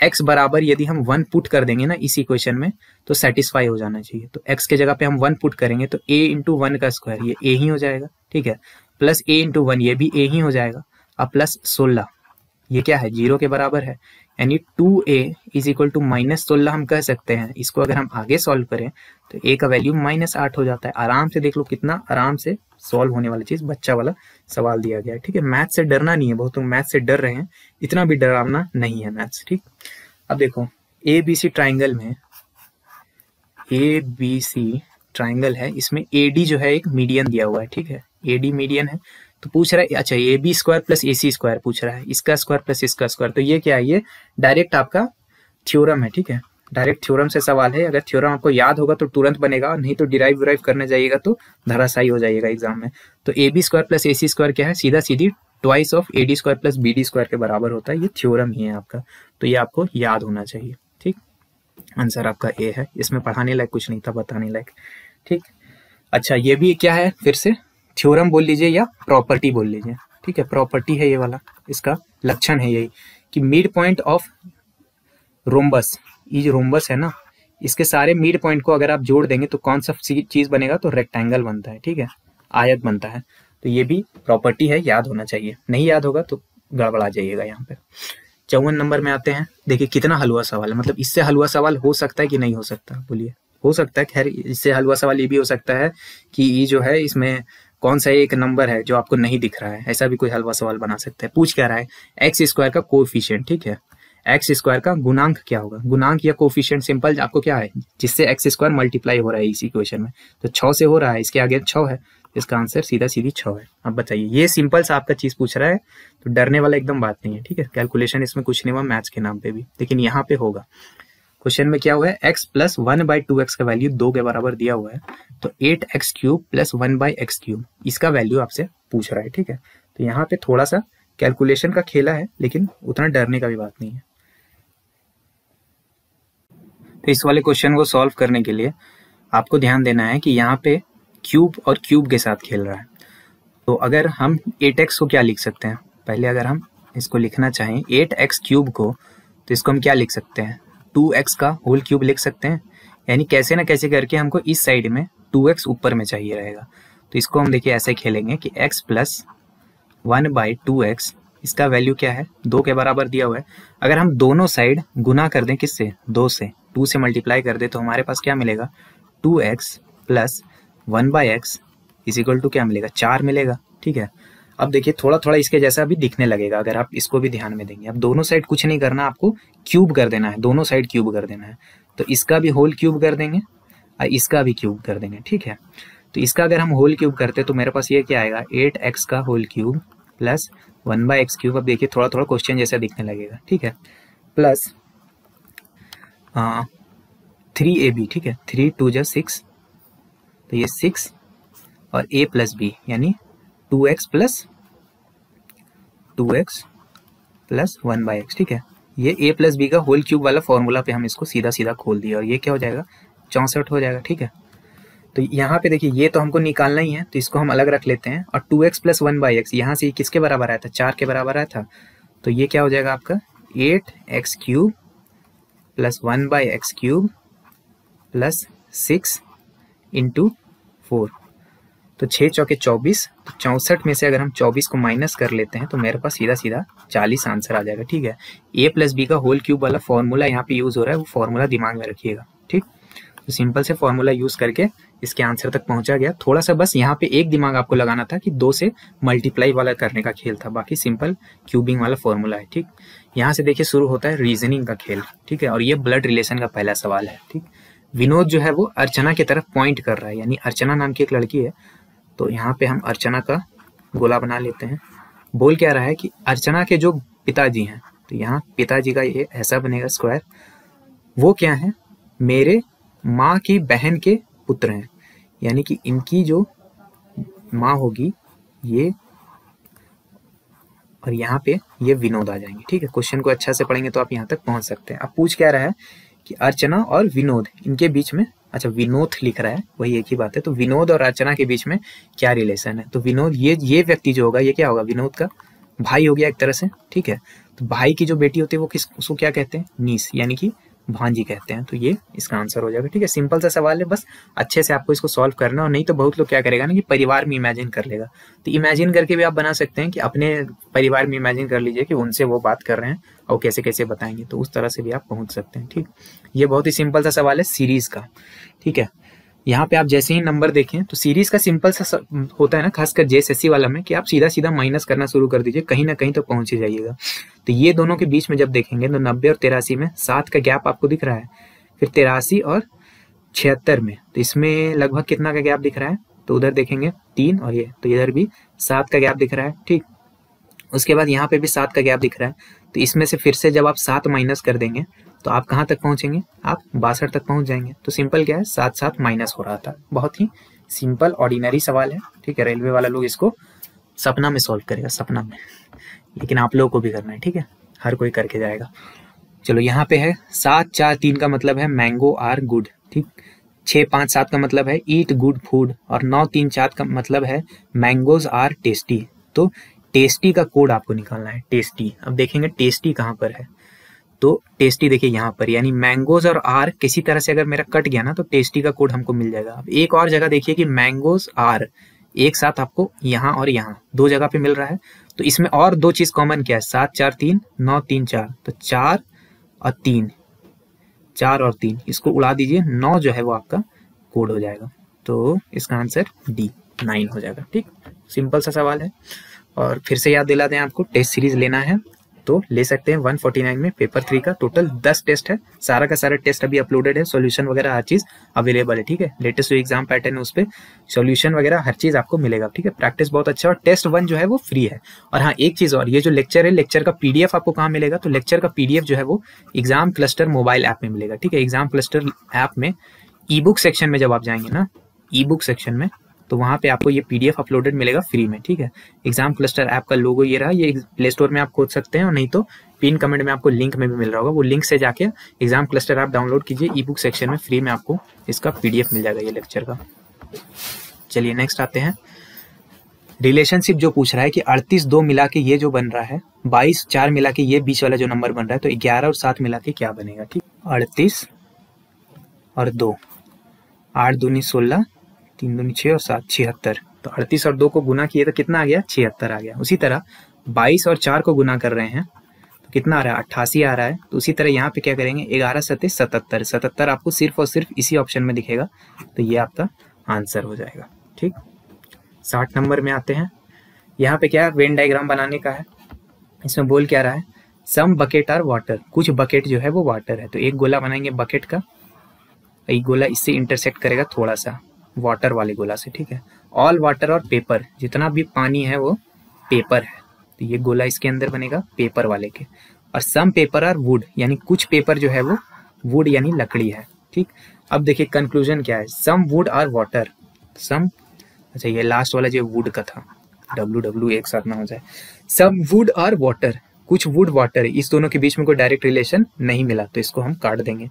एक्स बराबर यदि हम वन पुट कर देंगे ना इस इक्वेशन में तो सेटिस्फाई हो जाना चाहिए तो एक्स के जगह पे हम वन पुट करेंगे तो ए इंटू वन का स्क्वायर ये ए ही हो जाएगा ठीक है प्लस ए इंटू वन ये भी ए ही हो जाएगा और प्लस सोलह ये क्या है जीरो के बराबर है यानी two a is equal to minus सोलह हम कह सकते हैं इसको अगर हम आगे सॉल्व करें तो ए का वैल्यू माइनस आठ हो जाता है आराम से देख लो कितना आराम से सॉल्व होने वाला चीज बच्चा वाला सवाल दिया गया है ठीक है मैथ से डरना नहीं है बहुत लोग मैथ से डर रहे हैं इतना भी डरावना नहीं है मैथ्स ठीक अब देखो ए बी सी ट्राइंगल में ए बी सी ट्राइंगल है इसमें ए जो है एक मीडियम दिया हुआ है ठीक है ए मीडियम है तो पूछ रहा है अच्छा a b square plus a c square पूछ रहा है इसका स्क्वायर प्लस इसका स्क्वायर तो ये क्या है ये डायरेक्ट आपका थ्योरम है ठीक है डायरेक्ट थ्योरम से सवाल है अगर थ्योरम आपको याद होगा तो तुरंत बनेगा नहीं तो डिराइव विराइव करने जाइएगा तो धराशाई हो जाएगा एग्जाम में तो a b square plus a c square क्या है सीधा सीधी twice of a d square plus b d square के बराबर होता है ये थ्योरम ही है आपका तो ये आपको याद होना चाहिए ठीक आंसर आपका ए है इसमें पढ़ाने लायक कुछ नहीं था बताने लायक ठीक अच्छा ये भी क्या है फिर से थ्योरम बोल लीजिए या प्रॉपर्टी बोल लीजिए ठीक है प्रॉपर्टी है ये वाला इसका लक्षण है यही कि मिड पॉइंट ऑफ रोम्बस ये रोम्बस है ना इसके सारे मिड पॉइंट को अगर आप जोड़ देंगे तो कौन सा चीज बनेगा तो रेक्टेंगल बनता है ठीक है आयत बनता है तो ये भी प्रॉपर्टी है याद होना चाहिए नहीं याद होगा तो गड़बड़ा जाइएगा यहाँ पे चौवन नंबर में आते हैं देखिए कितना हलवा सवाल है मतलब इससे हलवा सवाल हो सकता है कि नहीं हो सकता बोलिए हो सकता है खैर इससे हलवा सवाल ये भी हो सकता है कि ये जो है इसमें कौन सा एक नंबर है जो आपको नहीं दिख रहा है ऐसा भी कोई हलवा सवाल बना सकते हैं पूछ क्या रहा है एक्स स्क्वायर का कोफिशियंट ठीक है एक्स स्क्वायर का गुणांक क्या होगा गुणांक या कोफिशियंट सिंपल आपको क्या है जिससे एक्स स्क्वायर मल्टीप्लाई हो रहा है इसी क्वेश्चन में तो छः से हो रहा है इसके आगे छः है इसका आंसर सीधा सीधी छः है अब बताइए ये सिंपल सा आपका चीज़ पूछ रहा है तो डरने वाला एकदम बात नहीं है ठीक है कैलकुलेशन इसमें कुछ नहीं हुआ मैथ्स के नाम पे भी लेकिन यहाँ पे होगा क्वेश्चन में क्या हुआ है x plus one by two x का वैल्यू दो के बराबर दिया हुआ है तो eight x cube plus one by x cube इसका वैल्यू आपसे पूछ रहा है ठीक है तो यहाँ पे थोड़ा सा कैलकुलेशन का खेला है लेकिन उतना डरने का भी बात नहीं है तो इस वाले क्वेश्चन को सॉल्व करने के लिए आपको ध्यान देना है कि यहाँ पे क्यूब और क्यूब के साथ खेल रहा है तो अगर हम एट एक्स को क्या लिख सकते हैं पहले अगर हम इसको लिखना चाहें एट एक्स क्यूब को तो इसको हम क्या लिख सकते हैं टू एक्स का होल क्यूब लिख सकते हैं यानी कैसे ना कैसे करके हमको इस साइड में टू एक्स ऊपर में चाहिए रहेगा तो इसको हम देखिए ऐसे खेलेंगे कि x plus one by two x इसका वैल्यू क्या है दो के बराबर दिया हुआ है अगर हम दोनों साइड गुना कर दें किससे दो से टू से मल्टीप्लाई कर दें तो हमारे पास क्या मिलेगा two x plus one by x is equal to क्या मिलेगा चार मिलेगा ठीक है अब देखिए थोड़ा थोड़ा इसके जैसा अभी दिखने लगेगा अगर आप इसको भी ध्यान में देंगे अब दोनों साइड कुछ नहीं करना आपको क्यूब कर देना है दोनों साइड क्यूब कर देना है तो इसका भी होल क्यूब कर देंगे और इसका भी क्यूब कर देंगे ठीक है तो इसका अगर हम होल क्यूब करते तो मेरे पास ये क्या आएगा एट एक्स का whole cube plus one by x cube अब देखिए थोड़ा थोड़ा क्वेश्चन जैसा दिखने लगेगा ठीक है प्लस थ्री ए बी ठीक है थ्री टू जो सिक्स तो ये सिक्स और ए प्लस बी यानी two x plus two x plus one by x ठीक है ये ए प्लस बी का होल क्यूब वाला फॉर्मूला पे हम इसको सीधा सीधा खोल दिया और ये क्या हो जाएगा चौंसठ हो जाएगा ठीक है तो यहाँ पे देखिए ये तो हमको निकालना ही है तो इसको हम अलग रख लेते हैं और two x plus one by x यहाँ से किसके बराबर आया था चार के बराबर आया था तो ये क्या हो जाएगा आपका eight x cube plus one by x cube plus six into four तो छः चौके चौबीस तो चौंसठ में से अगर हम चौबीस को माइनस कर लेते हैं तो मेरे पास सीधा सीधा चालीस आंसर आ जाएगा ठीक है ए प्लस बी का होल क्यूब वाला फॉर्मूला यहाँ पे यूज़ हो रहा है वो फॉर्मूला दिमाग में रखिएगा ठीक तो सिंपल से फॉर्मूला यूज़ करके इसके आंसर तक पहुंचा गया थोड़ा सा बस यहाँ पे एक दिमाग आपको लगाना था कि दो से मल्टीप्लाई वाला करने का खेल था बाकी सिंपल क्यूबिंग वाला फॉर्मूला है ठीक यहाँ से देखिए शुरू होता है रीजनिंग का खेल ठीक है और ये ब्लड रिलेशन का पहला सवाल है ठीक विनोद जो है वो अर्चना की तरफ पॉइंट कर रहा है यानी अर्चना नाम की एक लड़की है तो यहाँ पे हम अर्चना का गोला बना लेते हैं बोल क्या रहा है कि अर्चना के जो पिताजी हैं तो यहाँ पिताजी का ये ऐसा बनेगा स्क्वायर वो क्या है मेरे माँ की बहन के पुत्र हैं यानी कि इनकी जो माँ होगी ये और यहाँ पे ये विनोद आ जाएंगे ठीक है क्वेश्चन को अच्छा से पढ़ेंगे तो आप यहाँ तक पहुँच सकते हैं अब पूछ क्या रहा है कि अर्चना और विनोद इनके बीच में अच्छा विनोद लिख रहा है वही एक ही बात है तो विनोद और अर्चना के बीच में क्या रिलेशन है तो विनोद ये ये व्यक्ति जो होगा ये क्या होगा विनोद का भाई हो गया एक तरह से ठीक है तो भाई की जो बेटी होती है वो किस उसको क्या कहते हैं नीस यानी कि भांजी कहते हैं तो ये इसका आंसर हो जाएगा ठीक है सिंपल सा सवाल है बस अच्छे से आपको इसको सॉल्व करना है और नहीं तो बहुत लोग क्या करेगा ना कि परिवार में इमेजिन कर लेगा तो इमेजिन करके भी आप बना सकते हैं कि अपने परिवार में इमेजिन कर लीजिए कि उनसे वो बात कर रहे हैं और कैसे कैसे बताएंगे तो उस तरह से भी आप पहुंच सकते हैं ठीक ये बहुत ही सिंपल सा सवाल है सीरीज का ठीक है यहाँ पे आप जैसे ही नंबर देखें तो सीरीज का सिंपल सा होता है ना खासकर जे एस वाला में कि आप सीधा सीधा माइनस करना शुरू कर दीजिए कहीं ना कहीं तो पहुंच ही जाइएगा तो ये दोनों के बीच में जब देखेंगे तो नब्बे और तेरासी में सात का गैप आपको दिख रहा है फिर तेरासी और छिहत्तर में तो इसमें लगभग कितना का गैप दिख रहा है तो उधर देखेंगे तीन और ये तो इधर भी सात का गैप दिख रहा है ठीक उसके बाद यहाँ पे भी सात का गैप दिख रहा है तो इसमें से फिर से जब आप सात माइनस कर देंगे तो आप कहाँ तक पहुँचेंगे आप बासठ तक पहुँच जाएंगे तो सिंपल क्या है सात सात माइनस हो रहा था बहुत ही सिंपल ऑर्डिनरी सवाल है ठीक है रेलवे वाला लोग इसको सपना में सॉल्व करेगा सपना में लेकिन आप लोगों को भी करना है ठीक है हर कोई करके जाएगा चलो यहाँ पे है सात चार तीन का मतलब है मैंगो आर गुड ठीक छः पाँच सात का मतलब है ईट गुड फूड और नौ तीन चार का मतलब है मैंगोज आर टेस्टी तो टेस्टी का कोड आपको निकालना है टेस्टी अब देखेंगे टेस्टी कहाँ पर है तो टेस्टी देखिए यहाँ पर यानी मैंगोज और आर किसी तरह से अगर मेरा कट गया ना तो टेस्टी का कोड हमको मिल जाएगा अब एक और जगह देखिए कि मैंगोज आर एक साथ आपको यहाँ और यहाँ दो जगह पे मिल रहा है तो इसमें और दो चीज कॉमन क्या है सात चार तीन नौ तीन चार तो चार और तीन चार और तीन इसको उड़ा दीजिए नौ जो है वो आपका कोड हो जाएगा तो इसका आंसर डी नाइन हो जाएगा ठीक सिंपल सा सवाल है और फिर से याद दिला दें आपको टेस्ट सीरीज लेना है तो ले सकते हैं 149 में पेपर थ्री का टोटल 10 टेस्ट है सारा का सारा टेस्ट अभी अपलोडेड है सॉल्यूशन वगैरह हर चीज अवेलेबल है ठीक है लेटेस्ट जो एग्जाम पैटर्न है उस पर सोल्यूशन वगैरह हर चीज आपको मिलेगा ठीक है प्रैक्टिस बहुत अच्छा और टेस्ट वन जो है वो फ्री है और हाँ एक चीज और ये जो लेक्चर है लेक्चर का पीडीएफ आपको कहाँ मिलेगा तो लेक्चर का पीडीएफ जो है वो एग्जाम क्लस्टर मोबाइल ऐप में मिलेगा ठीक है एग्जाम क्लस्टर ऐप में ई बुक सेक्शन में जब आप जाएंगे ना ई बुक सेक्शन में तो वहाँ पे आपको ये पीडीएफ अपलोडेड मिलेगा फ्री में ठीक है एग्जाम क्लस्टर ऐप का लोगो ये रहा ये प्ले स्टोर में आप खोज सकते हैं और नहीं तो पिन कमेंट में आपको लिंक में भी मिल रहा होगा वो लिंक से जाके एग्जाम क्लस्टर ऐप डाउनलोड कीजिए ई बुक सेक्शन में फ्री में आपको इसका पीडीएफ मिल जाएगा ये लेक्चर का चलिए नेक्स्ट आते हैं रिलेशनशिप जो पूछ रहा है कि अड़तीस दो मिला के ये जो बन रहा है बाईस चार मिला के ये बीच वाला जो नंबर बन रहा है तो ग्यारह और सात मिला के क्या बनेगा ठीक अड़तीस और दो आठ दूनी सोलह तीन दूनी छः और सात छिहत्तर तो अड़तीस और दो को गुना किए तो कितना आ गया छिहत्तर आ गया उसी तरह बाईस और चार को गुना कर रहे हैं तो कितना आ रहा है अट्ठासी आ रहा है तो उसी तरह यहाँ पे क्या करेंगे ग्यारह सत्य सतहत्तर सतहत्तर आपको सिर्फ और सिर्फ इसी ऑप्शन में दिखेगा तो ये आपका आंसर हो जाएगा ठीक साठ नंबर में आते हैं यहाँ पे क्या वेन डायग्राम बनाने का है इसमें बोल क्या रहा है सम बकेट आर वाटर कुछ बकेट जो है वो वाटर है तो एक गोला बनाएंगे बकेट का एक गोला इससे इंटरसेक्ट करेगा थोड़ा सा वाटर वाले गोला से ठीक है ऑल वाटर और पेपर जितना भी पानी है वो पेपर है तो ये गोला इसके अंदर बनेगा पेपर वाले के और सम पेपर आर वुड यानी कुछ पेपर जो है वो वुड यानी लकड़ी है ठीक अब देखिए कंक्लूजन क्या है some wood are water some अच्छा ये लास्ट वाला जो वुड का था डब्ल्यू डब्ल्यू एक साथ ना हो जाए सम वुड आर वाटर कुछ वुड वाटर इस दोनों के बीच में कोई डायरेक्ट रिलेशन नहीं मिला तो इसको हम काट देंगे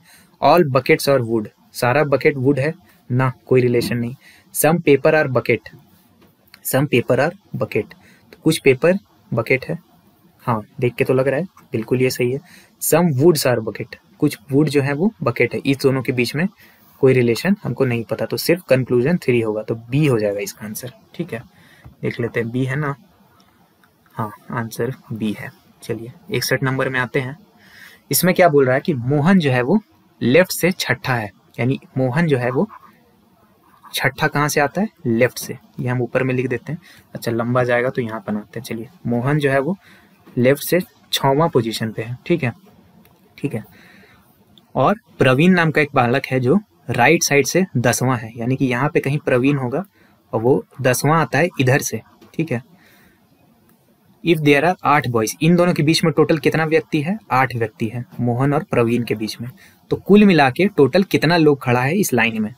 ऑल बकेट्स और वुड सारा बकेट वुड है ना कोई रिलेशन नहीं some paper are bucket some paper are bucket तो कुछ पेपर बकेट है हाँ देख के तो लग रहा है बिल्कुल ये सही है सम वुड्स आर बकेट कुछ वुड जो है वो बकेट है इस दोनों के बीच में कोई रिलेशन हमको नहीं पता तो सिर्फ कंक्लूजन थ्री होगा तो बी हो जाएगा इसका आंसर ठीक है देख लेते हैं बी है ना हाँ आंसर बी है चलिए इकसठ नंबर में आते हैं इसमें क्या बोल रहा है कि मोहन जो है वो लेफ्ट से छठा है यानी मोहन जो है वो छठा कहाँ से आता है लेफ्ट से ये हम ऊपर में लिख देते हैं अच्छा लंबा जाएगा तो यहाँ आते हैं चलिए मोहन जो है वो लेफ्ट से छवा पोजीशन पे है ठीक है ठीक है और प्रवीण नाम का एक बालक है जो राइट साइड से दसवां है यानी कि यहाँ पे कहीं प्रवीण होगा और वो दसवां आता है इधर से ठीक है इफ देर आर आठ बॉयज इन दोनों के बीच में टोटल कितना व्यक्ति है आठ व्यक्ति है मोहन और प्रवीण के बीच में तो कुल मिला के टोटल कितना लोग खड़ा है इस लाइन में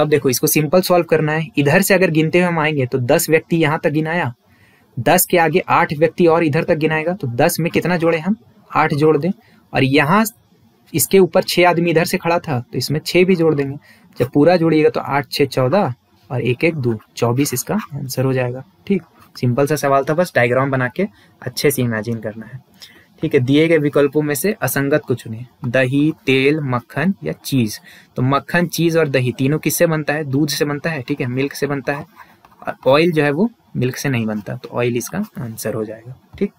तब देखो इसको सिंपल सॉल्व करना है इधर से अगर गिनते हुए हम आएंगे तो दस व्यक्ति यहाँ तक गिनाया दस के आगे आठ व्यक्ति और इधर तक गिनाएगा तो दस में कितना जोड़े हम आठ जोड़ दें और यहाँ इसके ऊपर छः आदमी इधर से खड़ा था तो इसमें छः भी जोड़ देंगे जब पूरा जोड़िएगा तो आठ छः चौदह और एक एक दो चौबीस इसका आंसर हो जाएगा ठीक सिंपल सा सवाल था बस डायग्राम बना के अच्छे से इमेजिन करना है ठीक है दिए गए विकल्पों में से असंगत को चुने दही तेल मक्खन या चीज तो मक्खन चीज और दही तीनों किससे बनता है दूध से बनता है ठीक है मिल्क से बनता है और ऑयल जो है वो मिल्क से नहीं बनता तो ऑयल इसका आंसर हो जाएगा ठीक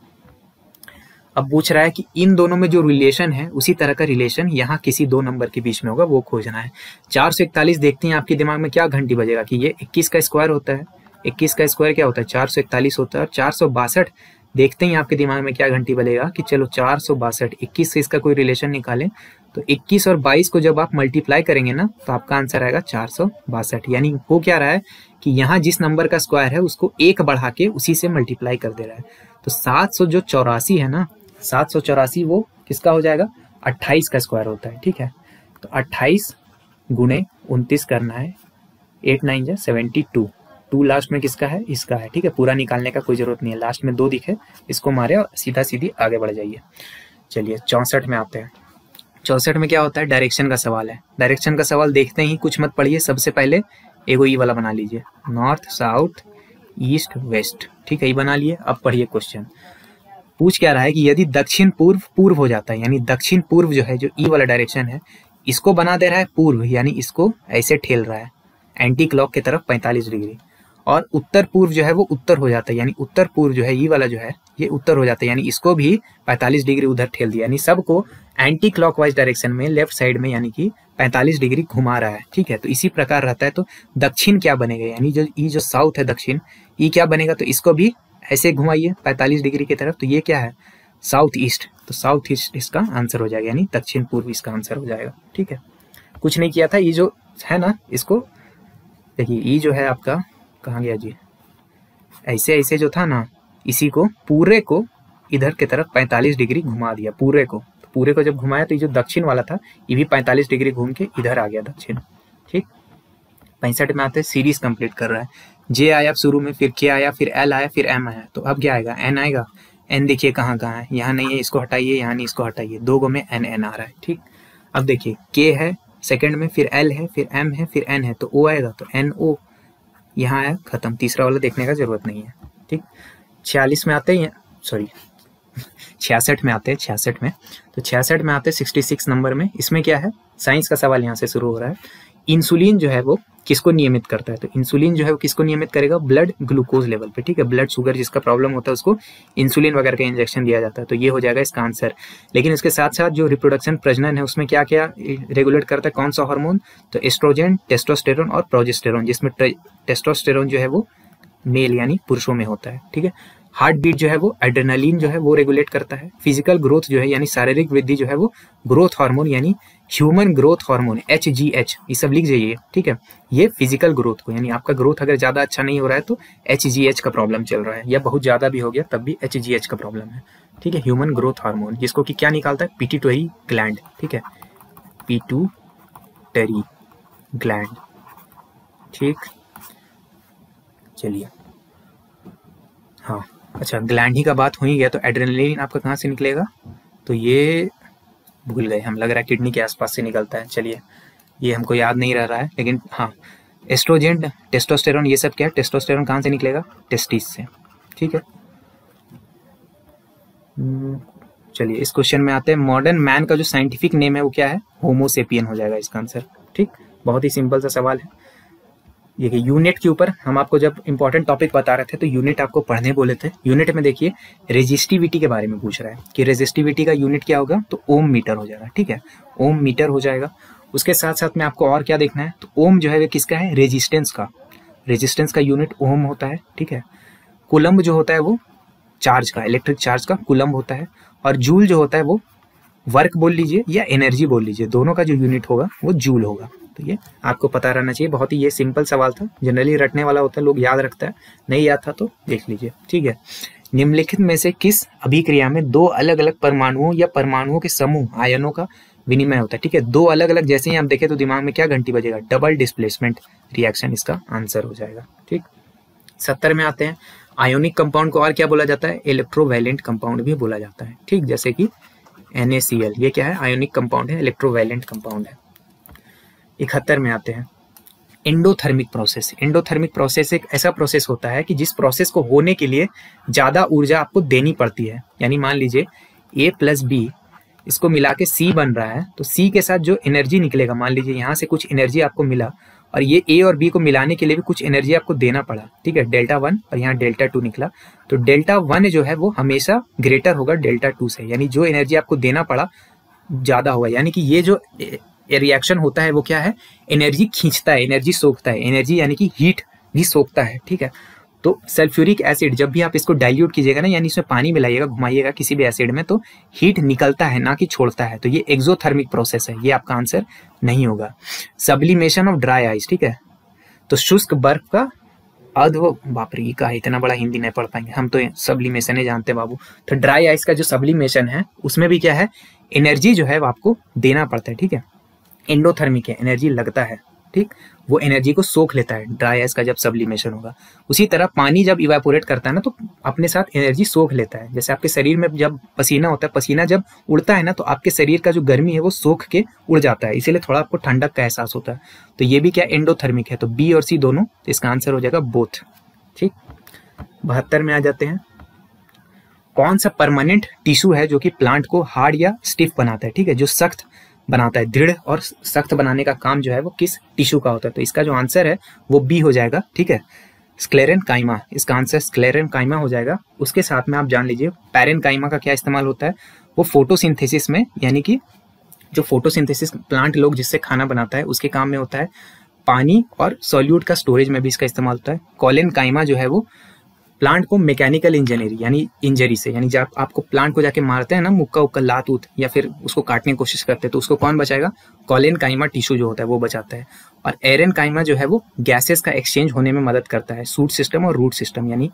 अब पूछ रहा है कि इन दोनों में जो रिलेशन है उसी तरह का रिलेशन यहाँ किसी दो नंबर के बीच में होगा वो खोजना है चार सौ इकतालीस देखते हैं आपके दिमाग में क्या घंटी बजेगा कि ये इक्कीस का स्क्वायर होता है इक्कीस का स्क्वायर क्या होता है चार सौ इकतालीस होता है और चार सौ बासठ देखते ही आपके दिमाग में क्या घंटी बलेगा कि चलो चार सौ बासठ इक्कीस से इसका कोई रिलेशन निकालें तो 21 और 22 को जब आप मल्टीप्लाई करेंगे ना तो आपका आंसर आएगा चार सौ बासठ यानी हो क्या रहा है कि यहाँ जिस नंबर का स्क्वायर है उसको एक बढ़ा के उसी से मल्टीप्लाई कर दे रहा है तो सौ जो चौरासी है ना सात वो किसका हो जाएगा अट्ठाईस का स्क्वायर होता है ठीक है तो अट्ठाईस गुणे उनतीस करना है एट नाइन जो सेवेंटी टू टू लास्ट में किसका है इसका है ठीक है पूरा निकालने का कोई जरूरत नहीं है लास्ट में दो दिखे इसको मारे और सीधा सीधी आगे बढ़ जाइए चलिए चौंसठ में आते हैं चौंसठ में क्या होता है डायरेक्शन का सवाल है डायरेक्शन का सवाल देखते ही कुछ मत पढ़िए सबसे पहले एगो ई वाला बना लीजिए नॉर्थ साउथ ईस्ट वेस्ट ठीक है ये बना लिए अब पढ़िए क्वेश्चन पूछ क्या रहा है कि यदि दक्षिण पूर्व पूर्व हो जाता है यानी दक्षिण पूर्व जो है जो ई वाला डायरेक्शन है इसको बना दे रहा है पूर्व यानी इसको ऐसे ठेल रहा है एंटी क्लॉक की तरफ 45 डिग्री और उत्तर पूर्व जो है वो उत्तर हो जाता है यानी उत्तर पूर्व जो है ये वाला जो है ये उत्तर हो जाता है यानी इसको भी 45 डिग्री उधर ठेल दिया यानी सबको एंटी क्लॉकवाइज डायरेक्शन में लेफ्ट साइड में यानी कि 45 डिग्री घुमा रहा है ठीक है तो इसी प्रकार रहता है तो दक्षिण क्या बनेगा यानी जो ये जो साउथ है दक्षिण ये क्या बनेगा तो इसको भी ऐसे घुमाइए पैंतालीस डिग्री की तरफ तो ये क्या है साउथ ईस्ट तो साउथ ईस्ट इसका आंसर हो जाएगा यानी दक्षिण पूर्व इसका आंसर हो जाएगा ठीक है कुछ नहीं किया था ये जो है ना इसको देखिए ये जो है आपका कहाँ गया जी ऐसे ऐसे जो था ना इसी को पूरे को इधर की तरफ 45 डिग्री घुमा दिया पूरे को तो पूरे को जब घुमाया तो ये जो दक्षिण वाला था ये भी 45 डिग्री घूम के इधर आ गया दक्षिण ठीक पैंसठ में आते हैं सीरीज कंप्लीट कर रहा है जे आया शुरू में फिर के आया फिर एल आया फिर एम आया तो अब क्या आएगा एन आएगा एन देखिए कहाँ कहाँ है यहाँ नहीं है इसको हटाइए यहाँ नहीं इसको हटाइए दो गो में एन एन आ रहा है ठीक अब देखिए के है सेकंड में फिर एल है फिर एम है फिर एन है तो ओ आएगा तो एन ओ यहाँ आया खत्म तीसरा वाला देखने का जरूरत नहीं है ठीक छियालीस में आते हैं सॉरी [LAUGHS] छियासठ में आते हैं छियासठ में तो छियासठ में आते हैं सिक्सटी सिक्स नंबर में इसमें क्या है साइंस का सवाल यहाँ से शुरू हो रहा है इंसुलिन जो है वो किसको नियमित करता है तो इंसुलिन जो है वो किसको नियमित करेगा ब्लड ग्लूकोज लेवल पे ठीक है ब्लड शुगर जिसका प्रॉब्लम होता है उसको इंसुलिन वगैरह का इंजेक्शन दिया जाता है तो ये हो जाएगा इसका आंसर लेकिन इसके साथ साथ जो रिप्रोडक्शन प्रजनन है उसमें क्या क्या रेगुलेट करता है कौन सा हार्मोन तो एस्ट्रोजन टेस्टोस्टेरोन और प्रोजेस्टेरोन जिसमें टेस्टोस्टेरोन जो है वो मेल यानी पुरुषों में होता है ठीक है हार्ट बीट जो है वो एड्रेनालिन जो है वो रेगुलेट करता है फिजिकल ग्रोथ जो है यानी शारीरिक वृद्धि जो है वो ग्रोथ हार्मोन यानी human growth hormone H G H ये सब लिख जाइए ठीक है ये फिजिकल ग्रोथ को यानी आपका ग्रोथ अगर ज़्यादा अच्छा नहीं हो रहा है तो एच जी एच का प्रॉब्लम चल रहा है या बहुत ज़्यादा भी हो गया तब भी एच जी एच का प्रॉब्लम है ठीक है ह्यूमन ग्रोथ हार्मोन जिसको कि क्या निकालता है पीटीटोरी ग्लैंड ठीक है पीटूटरी ग्लैंड ठीक चलिए हाँ अच्छा ग्लैंड ही का बात हुई गया तो एड्रेनलिन आपका कहाँ से निकलेगा तो ये भूल गए हम लग रहा है किडनी के आसपास से निकलता है चलिए ये हमको याद नहीं रह रहा है लेकिन हाँ एस्ट्रोजें टेस्टोस्टेरोन ये सब क्या है टेस्टोस्टेरोन कहाँ से निकलेगा टेस्टिस से ठीक है हम्म, चलिए इस क्वेश्चन में आते हैं मॉडर्न मैन का जो साइंटिफिक नेम है वो क्या है होमोसेपियन हो जाएगा इसका आंसर ठीक बहुत ही सिंपल सा सवाल है ये कि यूनिट के ऊपर हम आपको जब इंपॉर्टेंट टॉपिक बता रहे थे तो यूनिट आपको पढ़ने बोले थे यूनिट में देखिए रेजिस्टिविटी के बारे में पूछ रहा है कि रेजिस्टिविटी का यूनिट क्या होगा तो ओम मीटर हो जाएगा ठीक है ओम मीटर हो जाएगा उसके साथ साथ में आपको और क्या देखना है तो ओम जो है वो किसका है रेजिस्टेंस का रेजिस्टेंस का यूनिट ओम होता है ठीक है कुलम्ब जो होता है वो चार्ज का इलेक्ट्रिक चार्ज का कुलम्ब होता है और जूल जो होता है वो वर्क बोल लीजिए या एनर्जी बोल लीजिए दोनों का जो यूनिट होगा वो जूल होगा तो ये आपको पता रहना चाहिए बहुत ही ये सिंपल सवाल था जनरली रटने वाला होता है लोग याद रखता है नहीं याद था तो देख लीजिए ठीक है निम्नलिखित में से किस अभिक्रिया में दो अलग अलग परमाणुओं या परमाणुओं के समूह आयनों का विनिमय होता है ठीक है दो अलग अलग जैसे ही आप देखें तो दिमाग में क्या घंटी बजेगा डबल डिस्प्लेसमेंट रिएक्शन इसका आंसर हो जाएगा ठीक सत्तर में आते हैं आयोनिक कंपाउंड को और क्या बोला जाता है इलेक्ट्रोवैलेंट कंपाउंड भी बोला जाता है ठीक जैसे कि एन ये क्या है आयोनिक कंपाउंड है इलेक्ट्रोवैलेंट कंपाउंड है इकहत्तर में आते हैं इंडोथर्मिक प्रोसेस इंडोथर्मिक प्रोसेस एक ऐसा प्रोसेस होता है कि जिस प्रोसेस को होने के लिए ज़्यादा ऊर्जा आपको देनी पड़ती है यानी मान लीजिए ए प्लस बी इसको मिला के सी बन रहा है तो सी के साथ जो एनर्जी निकलेगा मान लीजिए यहाँ से कुछ एनर्जी आपको मिला और ये ए और बी को मिलाने के लिए भी कुछ एनर्जी आपको देना पड़ा ठीक है डेल्टा वन और यहाँ डेल्टा टू निकला तो डेल्टा वन जो है वो हमेशा ग्रेटर होगा डेल्टा टू से यानी जो एनर्जी आपको देना पड़ा ज़्यादा होगा यानी कि ये जो रिएक्शन होता है वो क्या है एनर्जी खींचता है एनर्जी सोखता है एनर्जी यानी कि हीट भी सोखता है ठीक है तो सल्फ्यूरिक एसिड जब भी आप इसको डाइल्यूट कीजिएगा ना यानी इसमें पानी मिलाइएगा घुमाइएगा किसी भी एसिड में तो हीट निकलता है ना कि छोड़ता है तो ये एक्जोथर्मिक प्रोसेस है ये आपका आंसर नहीं होगा सब्लिमेशन ऑफ ड्राई आइस ठीक है तो शुष्क बर्फ का अधव बापरी का इतना बड़ा हिंदी नहीं पढ़ पाएंगे हम तो सब्लिमेशन है जानते बाबू तो ड्राई आइस का जो सब्लिमेशन है उसमें भी क्या है एनर्जी जो है वो आपको देना पड़ता है ठीक है एंडोथर्मिक है एनर्जी लगता है ठीक वो एनर्जी को सोख लेता है ड्राई आइस का जब सब्लिमेशन होगा उसी तरह पानी जब इवेपोरेट करता है ना तो अपने साथ एनर्जी सोख लेता है जैसे आपके शरीर में जब पसीना होता है पसीना जब उड़ता है ना तो आपके शरीर का जो गर्मी है वो सोख के उड़ जाता है इसीलिए थोड़ा आपको ठंडक का एहसास होता है तो ये भी क्या एंडोथर्मिक है तो बी और सी दोनों तो इसका आंसर हो जाएगा बोथ ठीक बहत्तर में आ जाते हैं कौन सा परमानेंट टिश्यू है जो कि प्लांट को हार्ड या स्टिफ बनाता है ठीक है जो सख्त बनाता है दृढ़ और सख्त बनाने का काम जो है वो किस टिश्यू का होता है तो इसका जो आंसर है वो बी हो जाएगा ठीक है स्क्लेरन काइमा इसका आंसर स्क्लेरन काइमा हो जाएगा उसके साथ में आप जान लीजिए पैरन काइमा का क्या इस्तेमाल होता है वो फोटोसिंथेसिस में यानी कि जो फोटोसिंथेसिस प्लांट लोग जिससे खाना बनाता है उसके काम में होता है पानी और सॉल्यूट का स्टोरेज में भी इसका इस्तेमाल होता है कॉलेन काइमा जो है वो प्लांट को मैकेनिकल इंजीनियरिंग यानी इंजरी से यानी जब आपको प्लांट को जाके मारते हैं ना मुक्का उक्का लात उत या फिर उसको काटने की कोशिश करते हैं तो उसको कौन बचाएगा कॉलेन काइमा टिश्यू जो होता है वो बचाता है और एरन काइमा जो है वो गैसेस का एक्सचेंज होने में मदद करता है सूट सिस्टम और रूट सिस्टम यानी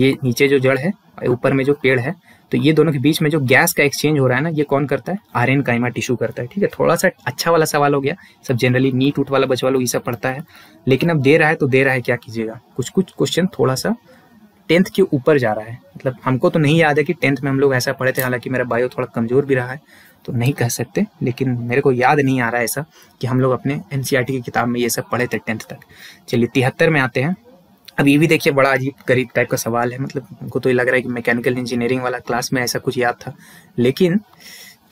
ये नीचे जो जड़ है ऊपर में जो पेड़ है तो ये दोनों के बीच में जो गैस का एक्सचेंज हो रहा है ना ये कौन करता है आर एन काइमा टिश्यू करता है ठीक है थोड़ा सा अच्छा वाला सवाल हो गया सब जनरली नीट उट वाला बच्चा लोग ये सब पढ़ता है लेकिन अब दे रहा है तो दे रहा है क्या कीजिएगा कुछ कुछ क्वेश्चन थोड़ा सा टेंथ के ऊपर जा रहा है मतलब हमको तो नहीं याद है कि टेंथ में हम लोग ऐसा पढ़े थे हालांकि मेरा बायो थोड़ा कमज़ोर भी रहा है तो नहीं कह सकते लेकिन मेरे को याद नहीं आ रहा है ऐसा कि हम लोग अपने एन e की किताब में ये सब पढ़े थे टेंथ तक चलिए तिहत्तर में आते हैं अब ये भी देखिए बड़ा अजीब गरीब टाइप का सवाल है मतलब हमको तो ये लग रहा है कि मैकेनिकल इंजीनियरिंग वाला क्लास में ऐसा कुछ याद था लेकिन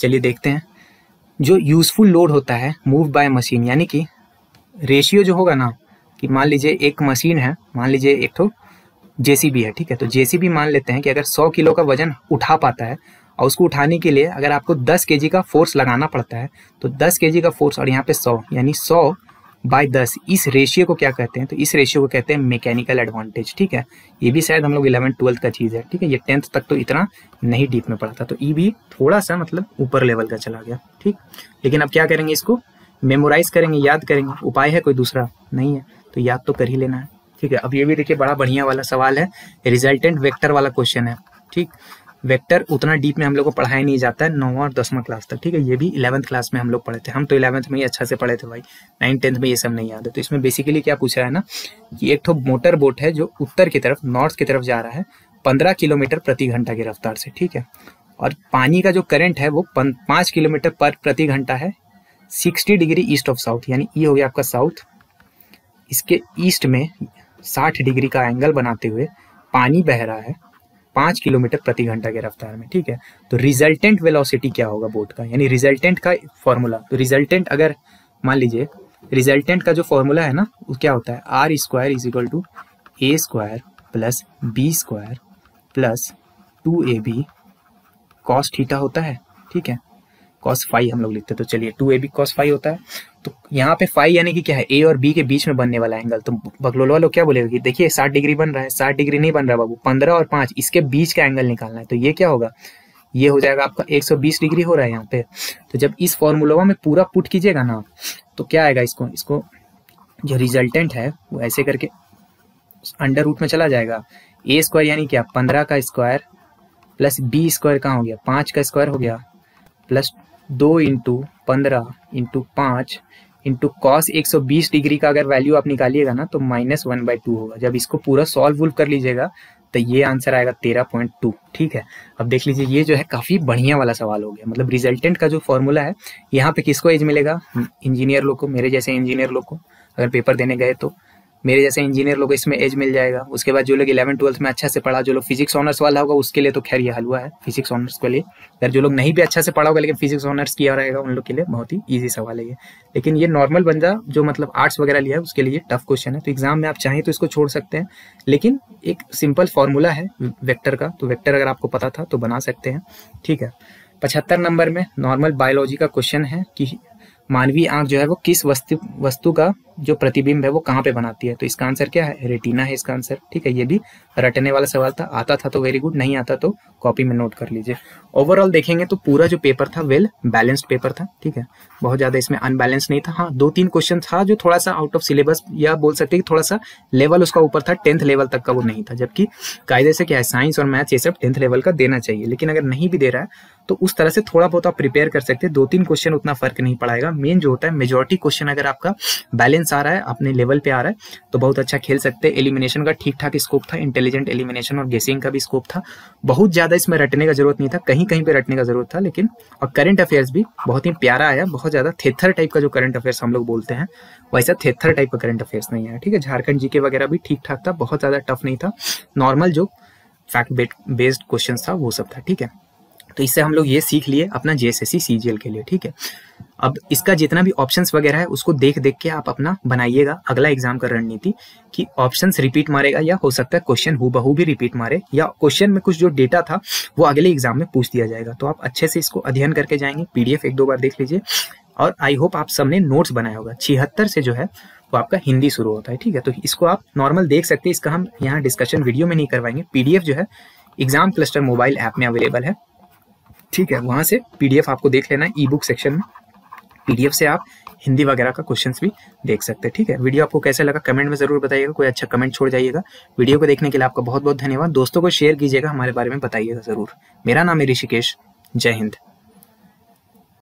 चलिए देखते हैं जो यूजफुल लोड होता है मूव बाय मशीन यानी कि रेशियो जो होगा ना कि मान लीजिए एक मशीन है मान लीजिए एक तो जेसीबी है ठीक है तो जेसीबी मान लेते हैं कि अगर 100 किलो का वजन उठा पाता है और उसको उठाने के लिए अगर आपको 10 के का फोर्स लगाना पड़ता है तो 10 के का फोर्स और यहाँ पे 100 यानी 100 बाय दस इस रेशियो को क्या कहते हैं तो इस रेशियो को कहते हैं मैकेनिकल एडवांटेज ठीक है ये भी शायद हम लोग इलेवन ट्वेल्थ का चीज़ है ठीक है ये टेंथ तक तो इतना नहीं डीप में पड़ा था तो ई e भी थोड़ा सा मतलब ऊपर लेवल का चला गया ठीक लेकिन अब क्या करेंगे इसको मेमोराइज करेंगे याद करेंगे उपाय है कोई दूसरा नहीं है तो याद तो कर ही लेना है ठीक है अब ये भी देखिए बड़ा बढ़िया वाला सवाल है रिजल्टेंट वेक्टर वाला क्वेश्चन है ठीक वेक्टर उतना डीप में हम लोग को पढ़ाया नहीं जाता है नौवा और दसवां क्लास तक ठीक है ये भी इलेवंथ क्लास में हम लोग पढ़े थे हम तो इलेवंथ में ही अच्छा से पढ़े थे भाई नाइन टेंथ में ये सब नहीं याद है तो इसमें बेसिकली क्या पूछा है ना कि एक तो मोटर बोट है जो उत्तर की तरफ नॉर्थ की तरफ जा रहा है पंद्रह किलोमीटर प्रति घंटा की रफ्तार से ठीक है और पानी का जो करंट है वो पाँच किलोमीटर पर प्रति घंटा है sixty degree east of south यानी ये हो गया आपका साउथ इसके ईस्ट में साठ डिग्री का एंगल बनाते हुए पानी बह रहा है पाँच किलोमीटर प्रति घंटा की रफ्तार में ठीक है तो रिजल्टेंट वेलोसिटी क्या होगा बोट का यानी रिजल्टेंट का फॉर्मूला तो रिजल्टेंट अगर मान लीजिए रिजल्टेंट का जो फॉर्मूला है ना वो क्या होता है r square is equal to a square plus b square plus two a b cos theta होता है ठीक है कॉस फाइव हम लोग लिखते हैं तो चलिए two a b cos five होता है तो यहाँ पे फाइव यानी कि क्या है ए और बी के बीच में बनने वाला एंगल तो बगलोल वालों क्या बोलेगा कि देखिए साठ डिग्री बन रहा है साठ डिग्री नहीं बन रहा बाबू पंद्रह और पाँच इसके बीच का एंगल निकालना है तो ये क्या होगा ये हो जाएगा आपका 120 डिग्री हो रहा है यहाँ पे तो जब इस फॉर्मूला में पूरा पुट कीजिएगा ना तो क्या आएगा इसको इसको जो रिजल्टेंट है वो ऐसे करके अंडर रूट में चला जाएगा ए स्क्वायर यानी क्या पंद्रह का स्क्वायर प्लस बी स्क्वायर कहाँ हो गया पाँच का स्क्वायर हो गया प्लस दो इंटू पंद्रह इंटू पाँच इंटू कॉस एक सौ बीस डिग्री का अगर वैल्यू आप निकालिएगा ना तो माइनस वन बाई टू होगा जब इसको पूरा सॉल्व वुल्व कर लीजिएगा तो ये आंसर आएगा तेरह पॉइंट टू ठीक है अब देख लीजिए ये जो है काफ़ी बढ़िया वाला सवाल हो गया मतलब रिजल्टेंट का जो फॉर्मूला है यहाँ पे किसको एज मिलेगा इंजीनियर लोग को मेरे जैसे इंजीनियर लोग को अगर पेपर देने गए तो मेरे जैसे इंजीनियर लोग इसमें एज मिल जाएगा उसके बाद जो लोग इलेवन ट्वेल्थ में अच्छा से पढ़ा जो लोग फिजिक्स ऑनर्स वाला होगा उसके लिए तो खैर ये हलवा है फिजिक्स ऑनर्स के लिए अगर जो लोग नहीं भी अच्छा से पढ़ा होगा लेकिन फिजिक्स ऑनर्स किया रहेगा उन लोग के लिए बहुत ही ईजी सवाल है ये लेकिन ये नॉर्मल बंदा जो मतलब आर्ट्स वगैरह लिया है उसके लिए टफ क्वेश्चन है तो एग्जाम में आप चाहें तो इसको छोड़ सकते हैं लेकिन एक सिंपल फॉर्मूला है वैक्टर का तो वैक्टर अगर आपको पता था तो बना सकते हैं ठीक है पचहत्तर नंबर में नॉर्मल बायोलॉजी का क्वेश्चन है कि मानवीय आंख जो है वो किस वस्तु वस्तु का जो प्रतिबिंब है वो कहाँ पे बनाती है तो इसका आंसर क्या है रेटिना है इसका आंसर ठीक है ये भी रटने वाला सवाल था आता था तो वेरी गुड नहीं आता तो कॉपी में नोट कर लीजिए ओवरऑल देखेंगे तो पूरा जो पेपर था वेल बैलेंस्ड पेपर था ठीक है बहुत ज्यादा इसमें अनबैलेंस नहीं था हाँ दो तीन क्वेश्चन था जो थोड़ा सा आउट ऑफ सिलेबस या बोल सकते कि थोड़ा सा लेवल उसका ऊपर था टेंथ लेवल तक का वो नहीं था जबकि कायदे से क्या है साइंस और मैथ ये सब टेंथ लेवल का देना चाहिए लेकिन अगर नहीं भी दे रहा है तो उस तरह से थोड़ा बहुत आप प्रिपेयर कर सकते हैं दो तीन क्वेश्चन उतना फर्क नहीं पड़ेगा मेन जो होता है मेजोरिटी क्वेश्चन अगर आपका बैलेंस कॉन्फिडेंस आ रहा है अपने लेवल पे आ रहा है तो बहुत अच्छा खेल सकते हैं एलिमिनेशन का ठीक ठाक स्कोप था इंटेलिजेंट एलिमिनेशन और गेसिंग का भी स्कोप था बहुत ज़्यादा इसमें रटने का जरूरत नहीं था कहीं कहीं पर रटने का जरूरत था लेकिन और करंट अफेयर्स भी बहुत ही प्यारा आया बहुत ज़्यादा थेथर टाइप का जो करंट अफेयर्स हम लोग बोलते हैं वैसा थेथर टाइप का करंट अफेयर्स नहीं आया ठीक है झारखंड जी वगैरह भी ठीक ठाक था बहुत ज़्यादा टफ नहीं था नॉर्मल जो फैक्ट बेस्ड क्वेश्चन था वो सब था ठीक है तो इससे हम लोग ये सीख लिए अपना जे एस के लिए ठीक है अब इसका जितना भी ऑप्शंस वगैरह है उसको देख देख के आप अपना बनाइएगा अगला एग्जाम का रणनीति कि ऑप्शंस रिपीट मारेगा या हो सकता है क्वेश्चन हु बहू भी रिपीट मारे या क्वेश्चन में कुछ जो डेटा था वो अगले एग्जाम में पूछ दिया जाएगा तो आप अच्छे से इसको अध्ययन करके जाएंगे पीडीएफ एक दो बार देख लीजिए और आई होप आप सबने नोट्स बनाया होगा छिहत्तर से जो है वो आपका हिंदी शुरू होता है ठीक है तो इसको आप नॉर्मल देख सकते हैं इसका हम यहाँ डिस्कशन वीडियो में नहीं करवाएंगे पीडीएफ जो है एग्जाम क्लस्टर मोबाइल ऐप में अवेलेबल है ठीक है वहां से पीडीएफ आपको देख लेना ई बुक सेक्शन में पीडीएफ से आप हिंदी वगैरह का क्वेश्चंस भी देख सकते हैं ठीक है वीडियो आपको कैसा लगा कमेंट में जरूर बताइएगा कोई अच्छा कमेंट छोड़ जाइएगा वीडियो को देखने के लिए आपका बहुत बहुत धन्यवाद दोस्तों को शेयर कीजिएगा हमारे बारे में बताइएगा जरूर मेरा नाम है ऋषिकेश जय हिंद